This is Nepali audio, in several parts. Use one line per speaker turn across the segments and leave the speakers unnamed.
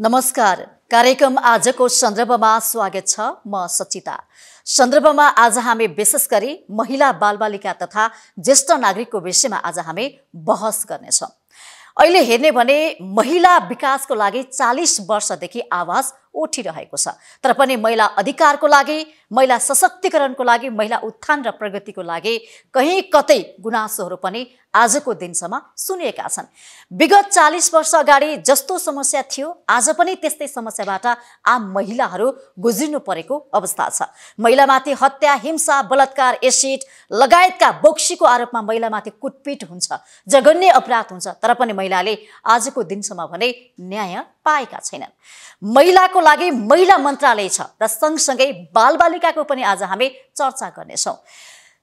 नमस्कार कार्यक्रम आजको सन्दर्भमा स्वागत छ म सचिता सन्दर्भमा आज हामी विशेष गरी महिला बालबालिका तथा ज्येष्ठ नागरिकको विषयमा आज हामी बहस गर्नेछौँ अहिले हेर्ने भने महिला विकासको लागि चालिस वर्षदेखि आवाज उठिरहेको छ तर पनि महिला अधिकारको लागि महिला सशक्तिकरणको लागि महिला उत्थान र प्रगतिको लागि कहीँ कतै गुनासोहरू पनि आजको दिनसम्म सुनिएका छन् विगत चालिस वर्ष अगाडि जस्तो समस्या थियो आज पनि त्यस्तै समस्याबाट आम महिलाहरू गुज्रिनु परेको अवस्था छ महिलामाथि हत्या हिंसा बलात्कार एसिड लगायतका बोक्सीको आरोपमा महिलामाथि कुटपिट हुन्छ जघन्य अपराध हुन्छ तर पनि महिलाले आजको दिनसम्म भने न्याय पाएका छैनन् महिलाको लागि महिला मन्त्रालय छ र सँगसँगै बालबालिकाको पनि आज हामी चर्चा गर्नेछौँ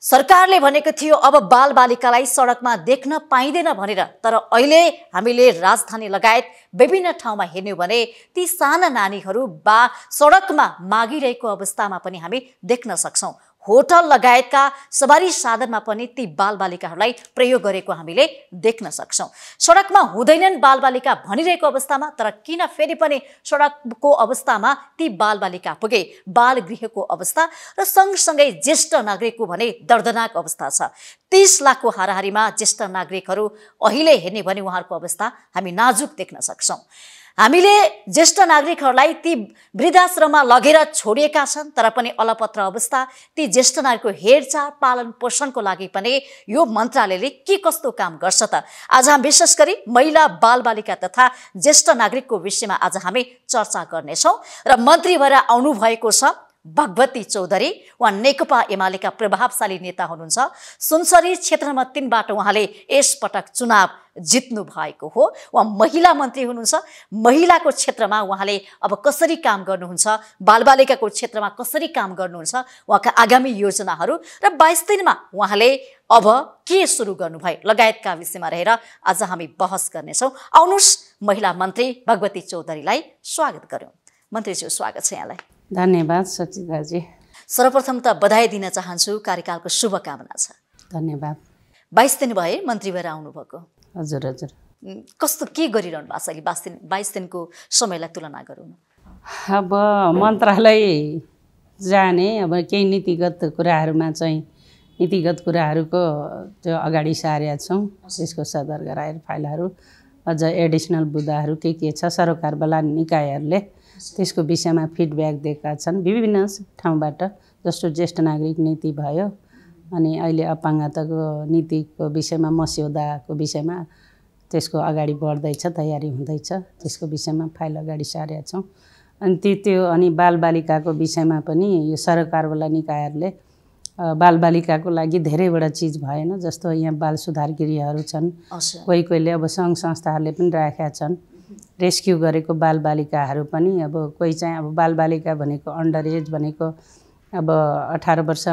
सरकारले भनेको थियो अब बालबालिकालाई सडकमा देख्न पाइँदैन भनेर तर अहिले हामीले राजधानी लगायत विभिन्न ठाउँमा हेर्यौँ भने ती साना नानीहरू बा सडकमा मागिरहेको अवस्थामा पनि हामी देख्न सक्छौँ होटल लगायतका सवारी साधनमा पनि ती बालबालिकाहरूलाई प्रयोग गरेको हामीले देख्न सक्छौँ सडकमा हुँदैनन् बालबालिका भनिरहेको अवस्थामा तर किन फेरि पनि सडकको अवस्थामा ती बालबालिका पुगे बाल गृहको अवस्था र सँगसँगै ज्येष्ठ नागरिकको भने दर्दनाक अवस्था छ तिस लाखको हाराहारीमा ज्येष्ठ नागरिकहरू अहिले हेर्ने भने उहाँहरूको अवस्था हामी नाजुक देख्न सक्छौँ हामीले ज्येष्ठ नागरिकहरूलाई ती वृद्धाश्रममा लगेर छोडिएका छन् तर पनि अलपत्र अवस्था ती ज्येष्ठ नागरिकको हेरचाह पालन पोषणको लागि पनि यो मन्त्रालयले के कस्तो काम गर्छ त आज हामी विशेष गरी महिला बालबालिका तथा ज्येष्ठ नागरिकको विषयमा आज हामी चर्चा गर्नेछौँ र मन्त्री भएर आउनुभएको छ भगवती चौधरी उहाँ नेकपा एमालेका प्रभावशाली नेता हुनुहुन्छ सुनसरी क्षेत्रमा तिनबाट उहाँले यसपटक चुनाव जित्नु भएको हो उहाँ महिला मन्त्री हुनुहुन्छ महिलाको क्षेत्रमा उहाँले अब कसरी काम गर्नुहुन्छ बालबालिकाको क्षेत्रमा कसरी काम गर्नुहुन्छ उहाँका आगामी योजनाहरू र बाइस दिनमा उहाँले अब के सुरु गर्नुभयो लगायतका विषयमा रहेर आज हामी बहस गर्नेछौँ आउनुहोस् महिला मन्त्री भगवती चौधरीलाई स्वागत गऱ्यौँ मन्त्रीज्यू स्वागत छ यहाँलाई
धन्यवाद सचिव दाजी
सर्वप्रथम त बधाई दिन चाहन्छु कार्यकालको शुभकामना छ धन्यवाद बाइस दिन भए मन्त्री भएर आउनुभएको हजुर हजुर कस्तो के गरिरहनु भएको छ अहिले बाइस दिन बाइस दिनको समयलाई तुलना गरौँ
अब मन्त्रालय जाने अब केही नीतिगत कुराहरूमा चाहिँ नीतिगत कुराहरूको त्यो अगाडि सारेका छौँ त्यसको सदर गराएर फाइलहरू अझ एडिसनल बुदाहरू के के छ सरकारवाला निकायहरूले त्यसको विषयमा फिडब्याक दिएका छन् विभिन्न ठाउँबाट जस्तो ज्येष्ठ नागरिक नीति भयो अनि अहिले अपाङ्गताको नीतिको विषयमा मस्यौदाको विषयमा त्यसको अगाडि बढ्दैछ तयारी हुँदैछ त्यसको विषयमा फाइल अगाडि सारेका छौँ अनि त्यो त्यो अनि बालबालिकाको विषयमा पनि यो सरकारवाला निकायहरूले बालबालिकाको लागि धेरैवटा चिज भएन जस्तो यहाँ बाल सुधार गृहहरू छन् कोही कोहीले अब सङ्घ संस्थाहरूले पनि राखेका छन् रेस्क्यु गरेको बालबालिकाहरू पनि अब कोही चाहिँ अब बालबालिका भनेको अन्डर एज भनेको अब अठार वर्ष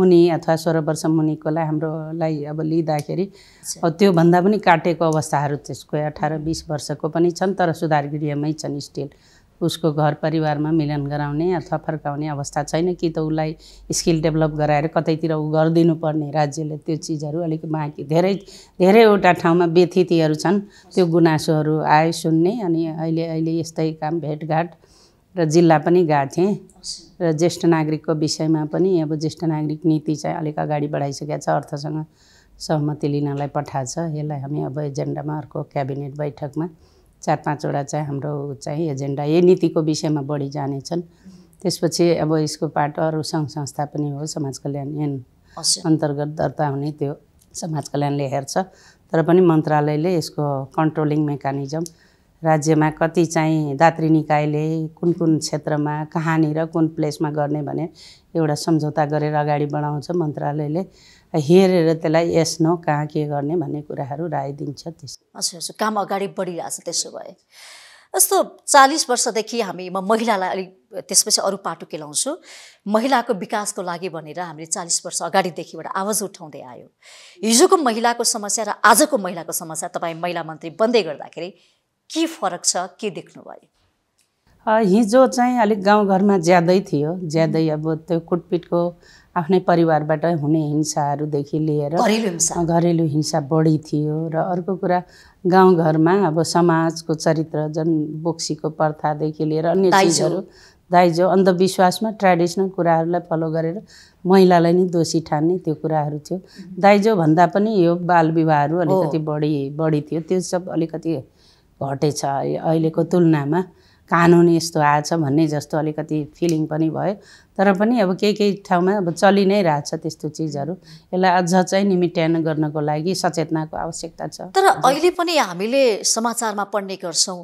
मुनि अथवा सोह्र वर्ष मुनिकोलाई हाम्रोलाई अब लिँदाखेरि त्योभन्दा पनि काटेको अवस्थाहरू त्यसको अठार बिस वर्षको पनि छन् तर सुधार गृहमै छन् स्टिल उसको घर परिवारमा मिलन गराउने अथवा फर्काउने अवस्था छैन कि त उसलाई स्किल डेभलप गराएर कतैतिर ऊ गरिदिनुपर्ने राज्यले त्यो चिजहरू अलिक बाँकी धेरै धेरैवटा ठाउँमा व्यथितिहरू छन् त्यो गुनासोहरू आए सुन्ने अनि अहिले अहिले यस्तै काम भेटघाट र जिल्ला पनि गएको थिएँ र ज्येष्ठ नागरिकको विषयमा पनि अब ज्येष्ठ नागरिक नीति चाहिँ अलिक अगाडि बढाइसकेको छ अर्थसँग सहमति लिनलाई पठाएको छ यसलाई हामी अब एजेन्डामा अर्को क्याबिनेट बैठकमा चार पाँचवटा चाहिँ हाम्रो चाहिँ एजेन्डा यही नीतिको विषयमा बढी जानेछन् त्यसपछि अब यसको पाटो अरू सङ्घ संस्था पनि हो समाज कल्याण एन अन्तर्गत दर्ता हुने त्यो समाज कल्याणले हेर्छ तर पनि मन्त्रालयले यसको कन्ट्रोलिङ मेकानिजम राज्यमा कति चाहिँ दात्री निकायले कुन कुन क्षेत्रमा कहाँनिर कुन प्लेसमा गर्ने भने एउटा सम्झौता गरेर अगाडि बढाउँछ मन्त्रालयले हेरेर त्यसलाई यस न कहाँ के गर्ने भन्ने कुराहरू राय दिन्छ त्यस
हजुर हजुर काम अगाडि बढिरहेछ त्यसो भए जस्तो चालिस वर्षदेखि हामी म महिलालाई अलिक त्यसपछि अरू पाटो केलाउँछु महिलाको विकासको लागि भनेर हामीले चालिस वर्ष अगाडिदेखिबाट आवाज उठाउँदै आयो हिजोको महिलाको समस्या र आजको महिलाको समस्या तपाईँ महिला मन्त्री बन्दै गर्दाखेरि के फरक छ के देख्नुभयो
हिजो चाहिँ अलिक गाउँघरमा ज्यादै थियो ज्यादै अब त्यो कुटपिटको आफ्नै परिवारबाट हुने हिंसाहरूदेखि लिएर घरेलु हिंसा बढी थियो र अर्को कुरा गाउँघरमा अब समाजको चरित्र जन बोक्सीको प्रथादेखि लिएर अन्य चिजहरू दाइजो अन्धविश्वासमा ट्रेडिसनल कुराहरूलाई फलो गरेर महिलालाई नै दोषी ठान्ने त्यो कुराहरू थियो दाइजो भन्दा पनि यो बालविवाहहरू अलिकति बढी बढी थियो त्यो सब अलिकति घटेछ अहिलेको तुलनामा कानुन यस्तो आएछ भन्ने जस्तो अलिकति फिलिङ पनि भयो तर पनि अब केही केही ठाउँमा अब चलि नै रहेछ त्यस्तो चिजहरू यसलाई अझ चाहिँ निमिट्यान गर्नको लागि सचेतनाको आवश्यकता छ तर अहिले
पनि हामीले समाचारमा पढ्ने गर्छौँ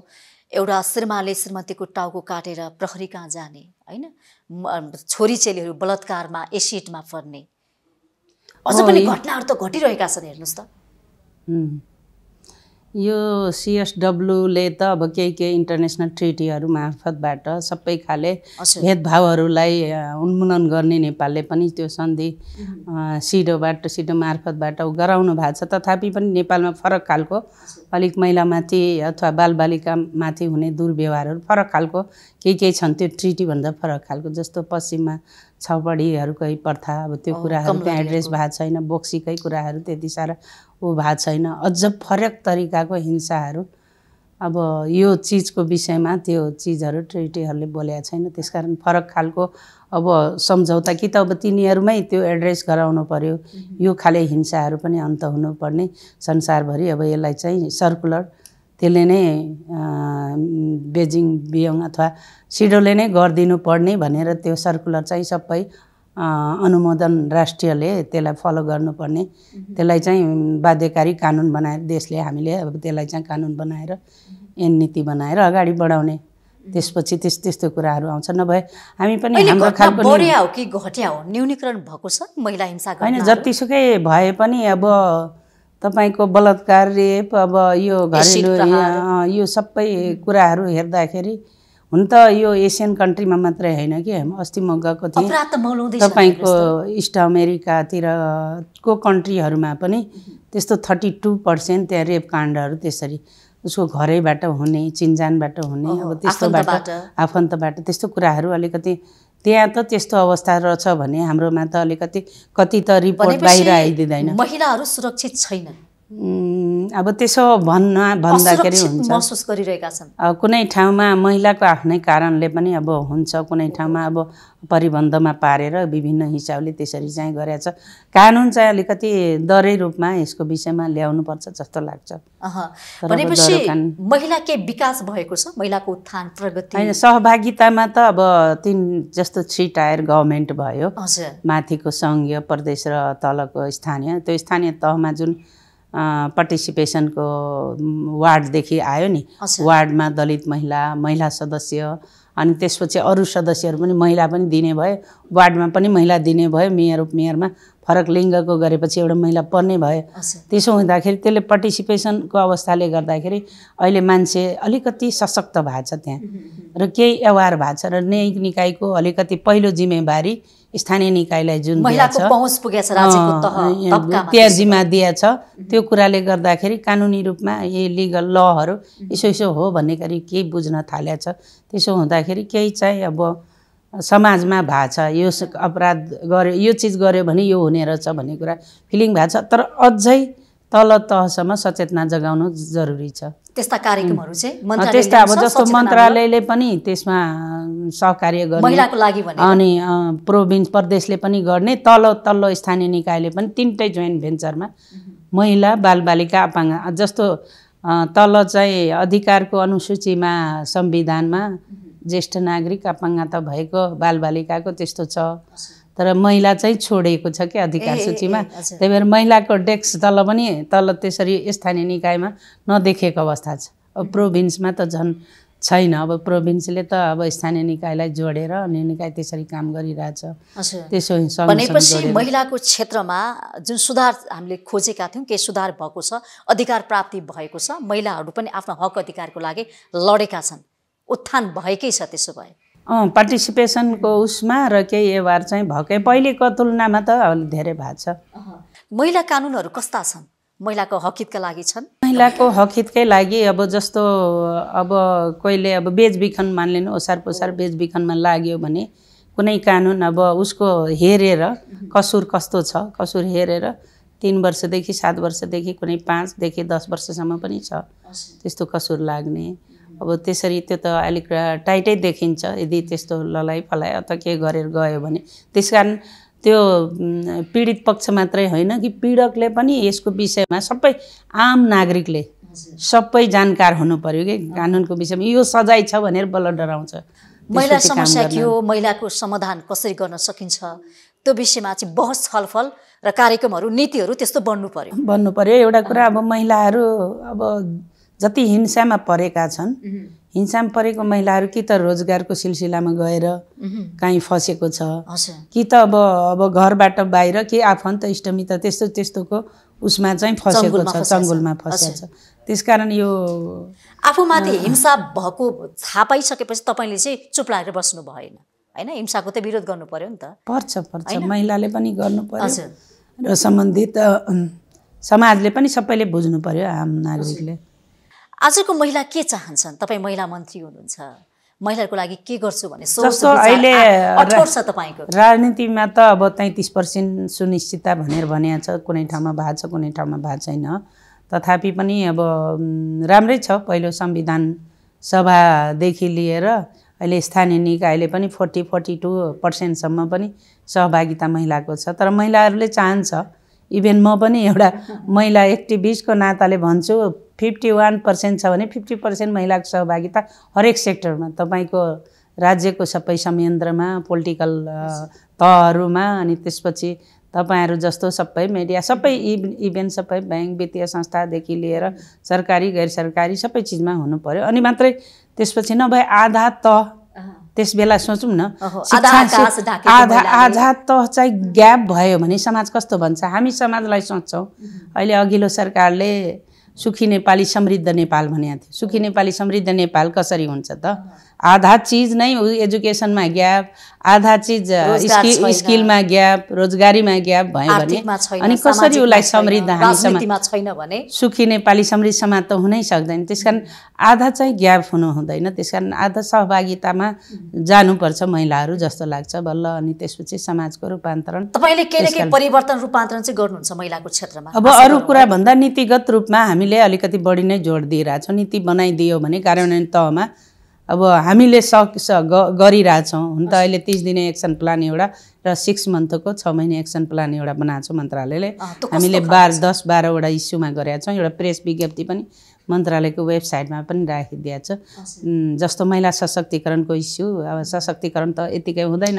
एउटा श्रीमाले श्रीमतीको टाउको काटेर प्रहरी कहाँ जाने होइन छोरी चेलीहरू बलात्कारमा एसिडमा फर्ने अझ पनि घटनाहरू त घटिरहेका छन् हेर्नुहोस्
त यो सिएसडब्ल्युले त अब केही केही इन्टरनेसनल ट्रिटीहरू मार्फतबाट सबै खाले भेदभावहरूलाई उन्मूलन गर्ने नेपालले पनि त्यो सन्धि सिडोबाट सिडो मार्फतबाट गराउनु भएको छ तथापि पनि नेपालमा फरक खालको अलिक महिलामाथि अथवा बालबालिकामाथि हुने दुर्व्यवहारहरू फरक खालको केही केही छन् त्यो ट्रिटीभन्दा फरक खालको जस्तो पश्चिममा छपडीहरूकै प्रथा अब त्यो कुराहरू त्यहाँ एड्रेस भएको छैन बोक्सीकै कुराहरू त्यति साह्रो ऊ भएको छैन अझ फरक तरिकाको हिंसाहरू अब यो चिजको विषयमा त्यो चिजहरू ट्रिटीहरूले बोलेको छैन त्यस कारण फरक खालको अब सम्झौता कि त अब तिनीहरूमै त्यो एड्रेस गराउनु पऱ्यो यो खाले हिंसाहरू पनि अन्त हुनुपर्ने संसारभरि अब यसलाई चाहिँ सर्कुलर त्यसले नै बेजिङ बियोङ अथवा सिडोले नै गरिदिनु पर्ने भनेर त्यो सर्कुलर चाहिँ सबै अनुमोदन राष्ट्रियले त्यसलाई फलो गर्नुपर्ने त्यसलाई चाहिँ बाध्यकारी कानुन बनाएर देशले हामीले अब त्यसलाई चाहिँ कानुन बनाएर एन नीति बनाएर अगाडि बढाउने त्यसपछि त्यस त्यस्तो कुराहरू आउँछ नभए हामी पनि हाम्रो खालको हो
कि घट्या न्यूनीकरण भएको छ महिला हिंसा होइन
जतिसुकै भए पनि अब तपाईँको बलात्कार रेप अब यो घरेलु यो सबै कुराहरू हेर्दाखेरि हुन त यो एसियन कन्ट्रीमा मात्रै होइन कि अस्ति म गएको
थिएँ तपाईँको
इस्ट अमेरिकातिरको कन्ट्रीहरूमा पनि त्यस्तो थर्टी टू पर्सेन्ट त्यहाँ रेप काण्डहरू त्यसरी उसको घरैबाट हुने चिन्जानबाट हुने अब त्यस्तोबाट आफन्तबाट त्यस्तो कुराहरू अलिकति त्यहाँ त त्यस्तो अवस्था रहेछ भने हाम्रोमा त अलिकति कति त रिपोर्ट बाहिर आइदिँदैन
महिलाहरू सुरक्षित छैनन्
अब त्यसो भन्न भन्दाखेरि हुन्छ महसुस
गरिरहेका छन्
कुनै ठाउँमा महिलाको आफ्नै कारणले पनि अब हुन्छ कुनै ठाउँमा अब परिबन्धमा पारेर विभिन्न हिसाबले त्यसरी चाहिँ गरेछ कानुन चाहिँ अलिकति दरै रूपमा यसको विषयमा ल्याउनु पर्छ जस्तो लाग्छ
भनेपछि महिला के विकास भएको छ महिलाको उत्थान प्रगति होइन
सहभागितामा त अब तिन जस्तो थ्री टायर गभर्मेन्ट भयो माथिको सङ्घीय प्रदेश र तलको स्थानीय त्यो स्थानीय तहमा जुन पार्टिसिपेसनको वार्डदेखि आयो नि वार्डमा दलित महिला महिला सदस्य अनि त्यसपछि अरू सदस्यहरू पनि महिला पनि दिने भयो वार्डमा पनि महिला दिने भयो मेयर उपमेयरमा फरक लिङ्गको गरेपछि एउटा महिला पर्ने भयो त्यसो हुँदाखेरि त्यसले पार्टिसिपेसनको अवस्थाले गर्दाखेरि अहिले मान्छे अलिकति सशक्त भएको छ त्यहाँ र केही एवार भएको छ र न्यायिक निकायको अलिकति पहिलो जिम्मेवारी स्थानीय निकायलाई जुन पहुँच
पुगेछ त्याजीमा
दिएछ त्यो कुराले गर्दाखेरि कानुनी रूपमा यही लिगल लहरू यसो यसो हो भन्ने गरी केही बुझ्न थालेको छ त्यसो हुँदाखेरि केही चाहिँ अब समाजमा भएको छ यो अपराध गर्यो यो चिज गर्यो भने यो हुने रहेछ भन्ने कुरा फिलिङ भएको छ तर अझै तल तहसम्म सचेतना जगाउनु जरुरी छ
त्यस्ता कार्यक्रमहरू चाहिँ त्यस्तै अब जस्तो मन्त्रालयले
पनि त्यसमा सहकार्य गर्ने महिलाको
लागि अनि
प्रोभिन्स प्रदेशले पनि गर्ने तल तल्लो स्थानीय निकायले पनि तिनटै जोइन्ट भेन्चरमा महिला बालबालिका अपाङ्ग जस्तो तल चाहिँ अधिकारको अनुसूचीमा संविधानमा ज्येष्ठ नागरिक अपाङ्गता भएको बालबालिकाको त्यस्तो छ तर महिला चाहिँ छोडेको छ कि अधिकार सूचीमा त्यही भएर महिलाको डेस्क तल पनि तल त्यसरी स्थानीय निकायमा नदेखिएको अवस्था छ अब प्रोभिन्समा त झन् छैन अब प्रोभिन्सले त अब स्थानीय निकायलाई जोडेर अन्य निकाय त्यसरी काम गरिरहेछ त्यसो भनेपछि महिलाको
क्षेत्रमा जुन सुधार हामीले खोजेका थियौँ केही सुधार भएको छ अधिकार प्राप्ति भएको छ महिलाहरू पनि आफ्नो हक अधिकारको लागि लडेका छन् उत्थान भएकै छ त्यसो भए
अँ पार्टिसिपेसनको उसमा र केही व्यवहार चाहिँ भएकै पहिलेको तुलनामा त अहिले धेरै भएको छ
महिला कानुनहरू कस्ता छन् महिलाको हकितका लागि छन्
महिलाको हकितकै लागि अब जस्तो अब कोहीले अब बेचबिखन मानिलिनु ओसार पोसार बेचबिखनमा लाग्यो भने कुनै कानुन अब उसको हेरेर कसुर कस्तो छ कसुर हेरेर तिन वर्षदेखि सात वर्षदेखि कुनै पाँचदेखि दस वर्षसम्म पनि छ त्यस्तो कसुर लाग्ने अब त्यसरी त्यो त अलिक टाइटै देखिन्छ यदि त्यस्तो ललाइ फलाइ अथवा के गरेर गयो भने त्यस कारण त्यो पीडित पक्ष मात्रै होइन कि पीडकले पनि यसको विषयमा सबै आम नागरिकले सबै जानकार हुनु पऱ्यो कि कानुनको विषयमा यो सजाय छ भनेर बल्ल डराउँछ महिला समस्या के हो
महिलाको समाधान कसरी गर्न सकिन्छ त्यो विषयमा चाहिँ बहस छलफल र कार्यक्रमहरू नीतिहरू त्यस्तो बन्नु पर्यो
बन्नु पर्यो एउटा कुरा अब महिलाहरू अब जति हिंसामा परेका छन् हिंसामा परेको महिलाहरू कि त रोजगारको सिलसिलामा गएर काहीँ फसेको छ कि त अब अब घरबाट बाहिर कि आफन्त इष्टमित्र त्यस्तो त्यस्तोको उसमा चाहिँ फसेको छ चङ्गुलमा फसेको छ त्यसकारण यो
आफूमाथि हिंसा भएको छापाइसकेपछि पाइसकेपछि तपाईँले चाहिँ चुप लागेर बस्नु भएन होइन हिंसाको त विरोध गर्नु पर्यो नि त
पर्छ पर्छ महिलाले पनि गर्नु पर्यो र सम्बन्धित समाजले पनि सबैले बुझ्नु पर्यो आम नागरिकले
आजको महिला के चाहन्छन् तपाईँ महिला मन्त्री हुनुहुन्छ महिलाहरूको लागि के गर्छु भने जस्तो अहिले छ तपाईँको
राजनीतिमा त अब तैँतिस पर्सेन्ट सुनिश्चितता भनेर भनिएको छ कुनै ठाउँमा भएको छ कुनै ठाउँमा भएको छैन तथापि पनि अब राम्रै छ पहिलो संविधान सभादेखि लिएर अहिले स्थानीय निकायले पनि फोर्टी फोर्टी टू पर्सेन्टसम्म पनि सहभागिता महिलाको छ तर महिलाहरूले चाहन्छ इभेन म पनि एउटा महिला एक्टिभिस्टको नाताले भन्छु फिफ्टी वान पर्सेन्ट छ भने फिफ्टी पर्सेन्ट महिलाको सहभागिता हरेक सेक्टरमा तपाईँको राज्यको सबै संयन्त्रमा पोलिटिकल तहहरूमा अनि त्यसपछि तपाईँहरू जस्तो सबै मिडिया सबै इभ इभेन्ट सबै ब्याङ्क वित्तीय संस्थादेखि लिएर mm. सरकारी गैर सरकारी सबै चिजमा हुनु पऱ्यो अनि मात्रै त्यसपछि नभए आधा त त्यस बेला सोचौँ न आधा आधा त चाहिँ ग्याप भयो भने समाज कस्तो भन्छ हामी समाजलाई सोच्छौँ अहिले अघिल्लो सरकारले सुखी नेपाली समृद्ध नेपाल भनेको थियो सुखी नेपाली समृद्ध नेपाल कसरी हुन्छ त आधा चिज नै एजुकेसनमा ग्याप आधा चिज स्किल स्किलमा ग्याप रोजगारीमा ग्याप भयो भने अनि कसरी उसलाई समृद्ध हामीसम्म छैन भने सुखी नेपाली समृद्ध समाज त हुनै सक्दैन त्यस कारण आधा चाहिँ ग्याप हुनु हुँदैन त्यस कारण आधा सहभागितामा जानुपर्छ महिलाहरू जस्तो लाग्छ बल्ल अनि त्यसपछि समाजको रूपान्तरण
तपाईँले के के परिवर्तन रूपान्तरण चाहिँ गर्नुहुन्छ महिलाको क्षेत्रमा अब अरू
कुरा भन्दा नीतिगत रूपमा हामीले अलिकति बढी नै जोड दिइरहेछौँ नीति बनाइदियो भने कार्यान्वयन तहमा अब हामीले सक गरिरहेछौँ हुन त अहिले तिस दिने एक्सन प्लान एउटा र सिक्स मन्थको छ महिना एक्सन प्लान एउटा बनाएको छ मन्त्रालयले हामीले बाह्र दस बाह्रवटा इस्युमा गरेका छौँ एउटा प्रेस विज्ञप्ति पनि मन्त्रालयको वेबसाइटमा पनि राखिदिएको छ जस्तो महिला सशक्तिकरणको इस्यु अब सशक्तिकरण त यतिकै हुँदैन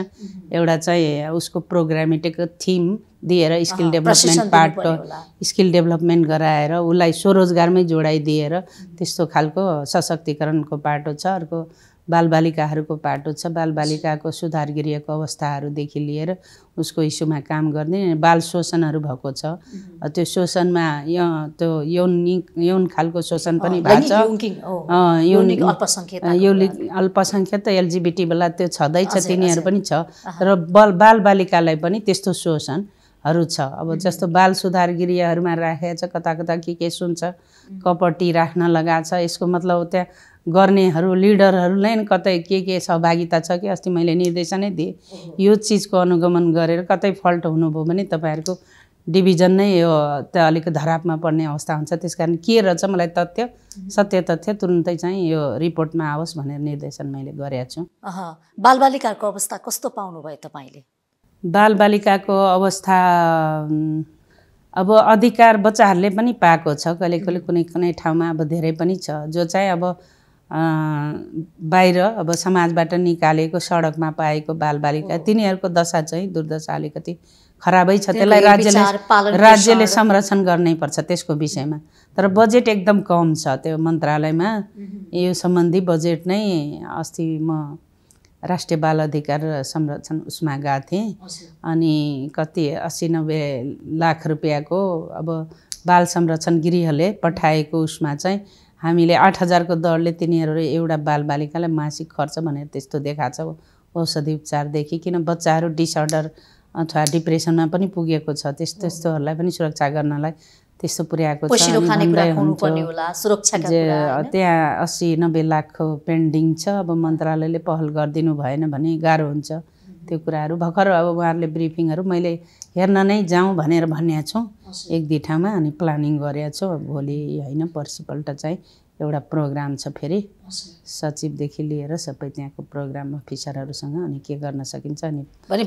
एउटा चाहिँ उसको प्रोग्रामेटिक थिम दिएर skill development part skill development गराएर उसलाई स्वरोजगारमै जोडाइदिएर त्यस्तो खालको सशक्तिकरणको पाटो छ अर्को बालबालिकाहरूको पाटो छ बालबालिकाको सुधार गृहको अवस्थाहरूदेखि लिएर उसको इस्युमा काम गर्ने बाल शोषणहरू भएको छ त्यो शोषणमा यो त्यो यौनिक यौन खालको शोषण पनि भएको
छ यौनिक
अल्पसङ्ख्यक त एलजिबिटीवाला त्यो छँदैछ तिनीहरू पनि छ र बल बालबालिकालाई पनि त्यस्तो शोषण हरू छ अब जस्तो बाल सुधार गृहहरूमा राखेको छ कता कता के के सुन्छ कपटी राख्न लगाएको छ यसको मतलब त्यहाँ गर्नेहरू लिडरहरूलाई नै कतै के के सहभागिता छ कि अस्ति मैले निर्देशनै दिएँ यो चिजको अनुगमन गरेर कतै फल्ट हुनुभयो भने तपाईँहरूको डिभिजन नै यो त अलिक धरापमा पर्ने अवस्था हुन्छ त्यस कारण के रहेछ मलाई तथ्य सत्य तथ्य तुरुन्तै चाहिँ यो रिपोर्टमा आओस् भनेर निर्देशन मैले गरेको
छु बालबालिकाको अवस्था कस्तो पाउनुभयो तपाईँले
बालबालिकाको अवस्था अब अधिकार बच्चाहरूले पनि पाएको छ कहिले कहिले कुनै कुनै ठाउँमा अब धेरै पनि छ जो चाहिँ अब बाहिर अब समाजबाट निकालेको सडकमा पाएको बालबालिका तिनीहरूको दशा चाहिँ दुर्दशा अलिकति खराबै छ त्यसलाई राज्यले राज्यले संरक्षण गर्नै पर्छ त्यसको विषयमा तर बजेट एकदम कम छ त्यो मन्त्रालयमा यो सम्बन्धी बजेट नै अस्ति म राष्ट्रिय बाल अधिकार संरक्षण उसमा गएको थिएँ अनि कति अस्सी नब्बे लाख रुपियाँको अब बाल संरक्षण गृहले पठाएको उसमा चाहिँ हामीले आठ हजारको दरले तिनीहरू एउटा बालबालिकालाई मासिक खर्च भनेर त्यस्तो देखाएको छ औषधि उपचारदेखि किन बच्चाहरू डिसअर्डर अथवा डिप्रेसनमा पनि पुगेको छ त्यस्तो त्यस्तोहरूलाई पनि सुरक्षा गर्नलाई त्यस्तो पुर्याएको छ त्यहाँ अस्सी नब्बे लाखको पेन्डिङ छ अब मन्त्रालयले पहल गरिदिनु भएन भने गाह्रो हुन्छ त्यो कुराहरू भर्खर अब उहाँहरूले ब्रिफिङहरू मैले हेर्न नै जाउँ भनेर भन्या छौँ एक दुई ठाउँमा अनि प्लानिङ गरेका छौँ भोलि होइन पर्सिपल्ट चाहिँ एउटा प्रोग्राम छ फेरि सचिवदेखि लिएर सबै त्यहाँको प्रोग्राम अफिसरहरूसँग अनि के गर्न सकिन्छ अनि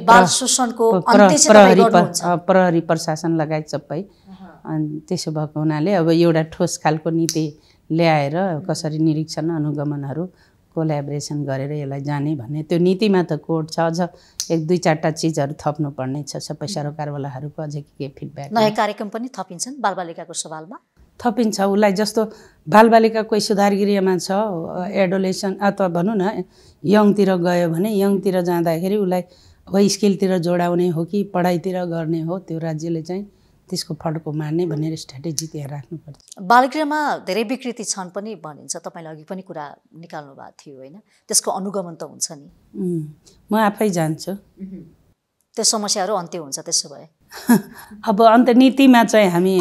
प्रहरी प्रहरी प्रशासन लगायत सबै अनि त्यसो भएको हुनाले अब एउटा ठोस खालको नीति ल्याएर कसरी निरीक्षण अनुगमनहरू कोल्याबरेसन गरेर यसलाई जाने भन्ने त्यो नीतिमा त कोड छ अझ एक दुई चारवटा चिजहरू थप्नुपर्ने छ सबै सरोकारवालाहरूको अझै के के फिडब्याक नयाँ
कार्यक्रम पनि थपिन्छन् बालबालिकाको सवालमा
थपिन्छ उसलाई जस्तो बालबालिका कोही सुधार गृहमा छ एडोलेसन अथवा भनौँ न यङतिर गयो भने यङतिर जाँदाखेरि उसलाई हो स्किलतिर जोडाउने हो कि पढाइतिर गर्ने हो त्यो राज्यले चाहिँ त्यसको फड्को मार्ने भनेर स्ट्राटेजी त्यहाँ राख्नुपर्छ
बालगृहमा धेरै विकृति छन् पनि भनिन्छ तपाईँले अघि पनि कुरा निकाल्नु भएको थियो होइन त्यसको अनुगमन त हुन्छ नि
म आफै जान्छु
त्यो समस्याहरू अन्त्य हुन्छ त्यसो भए
अब अन्त नीतिमा चाहिँ हामी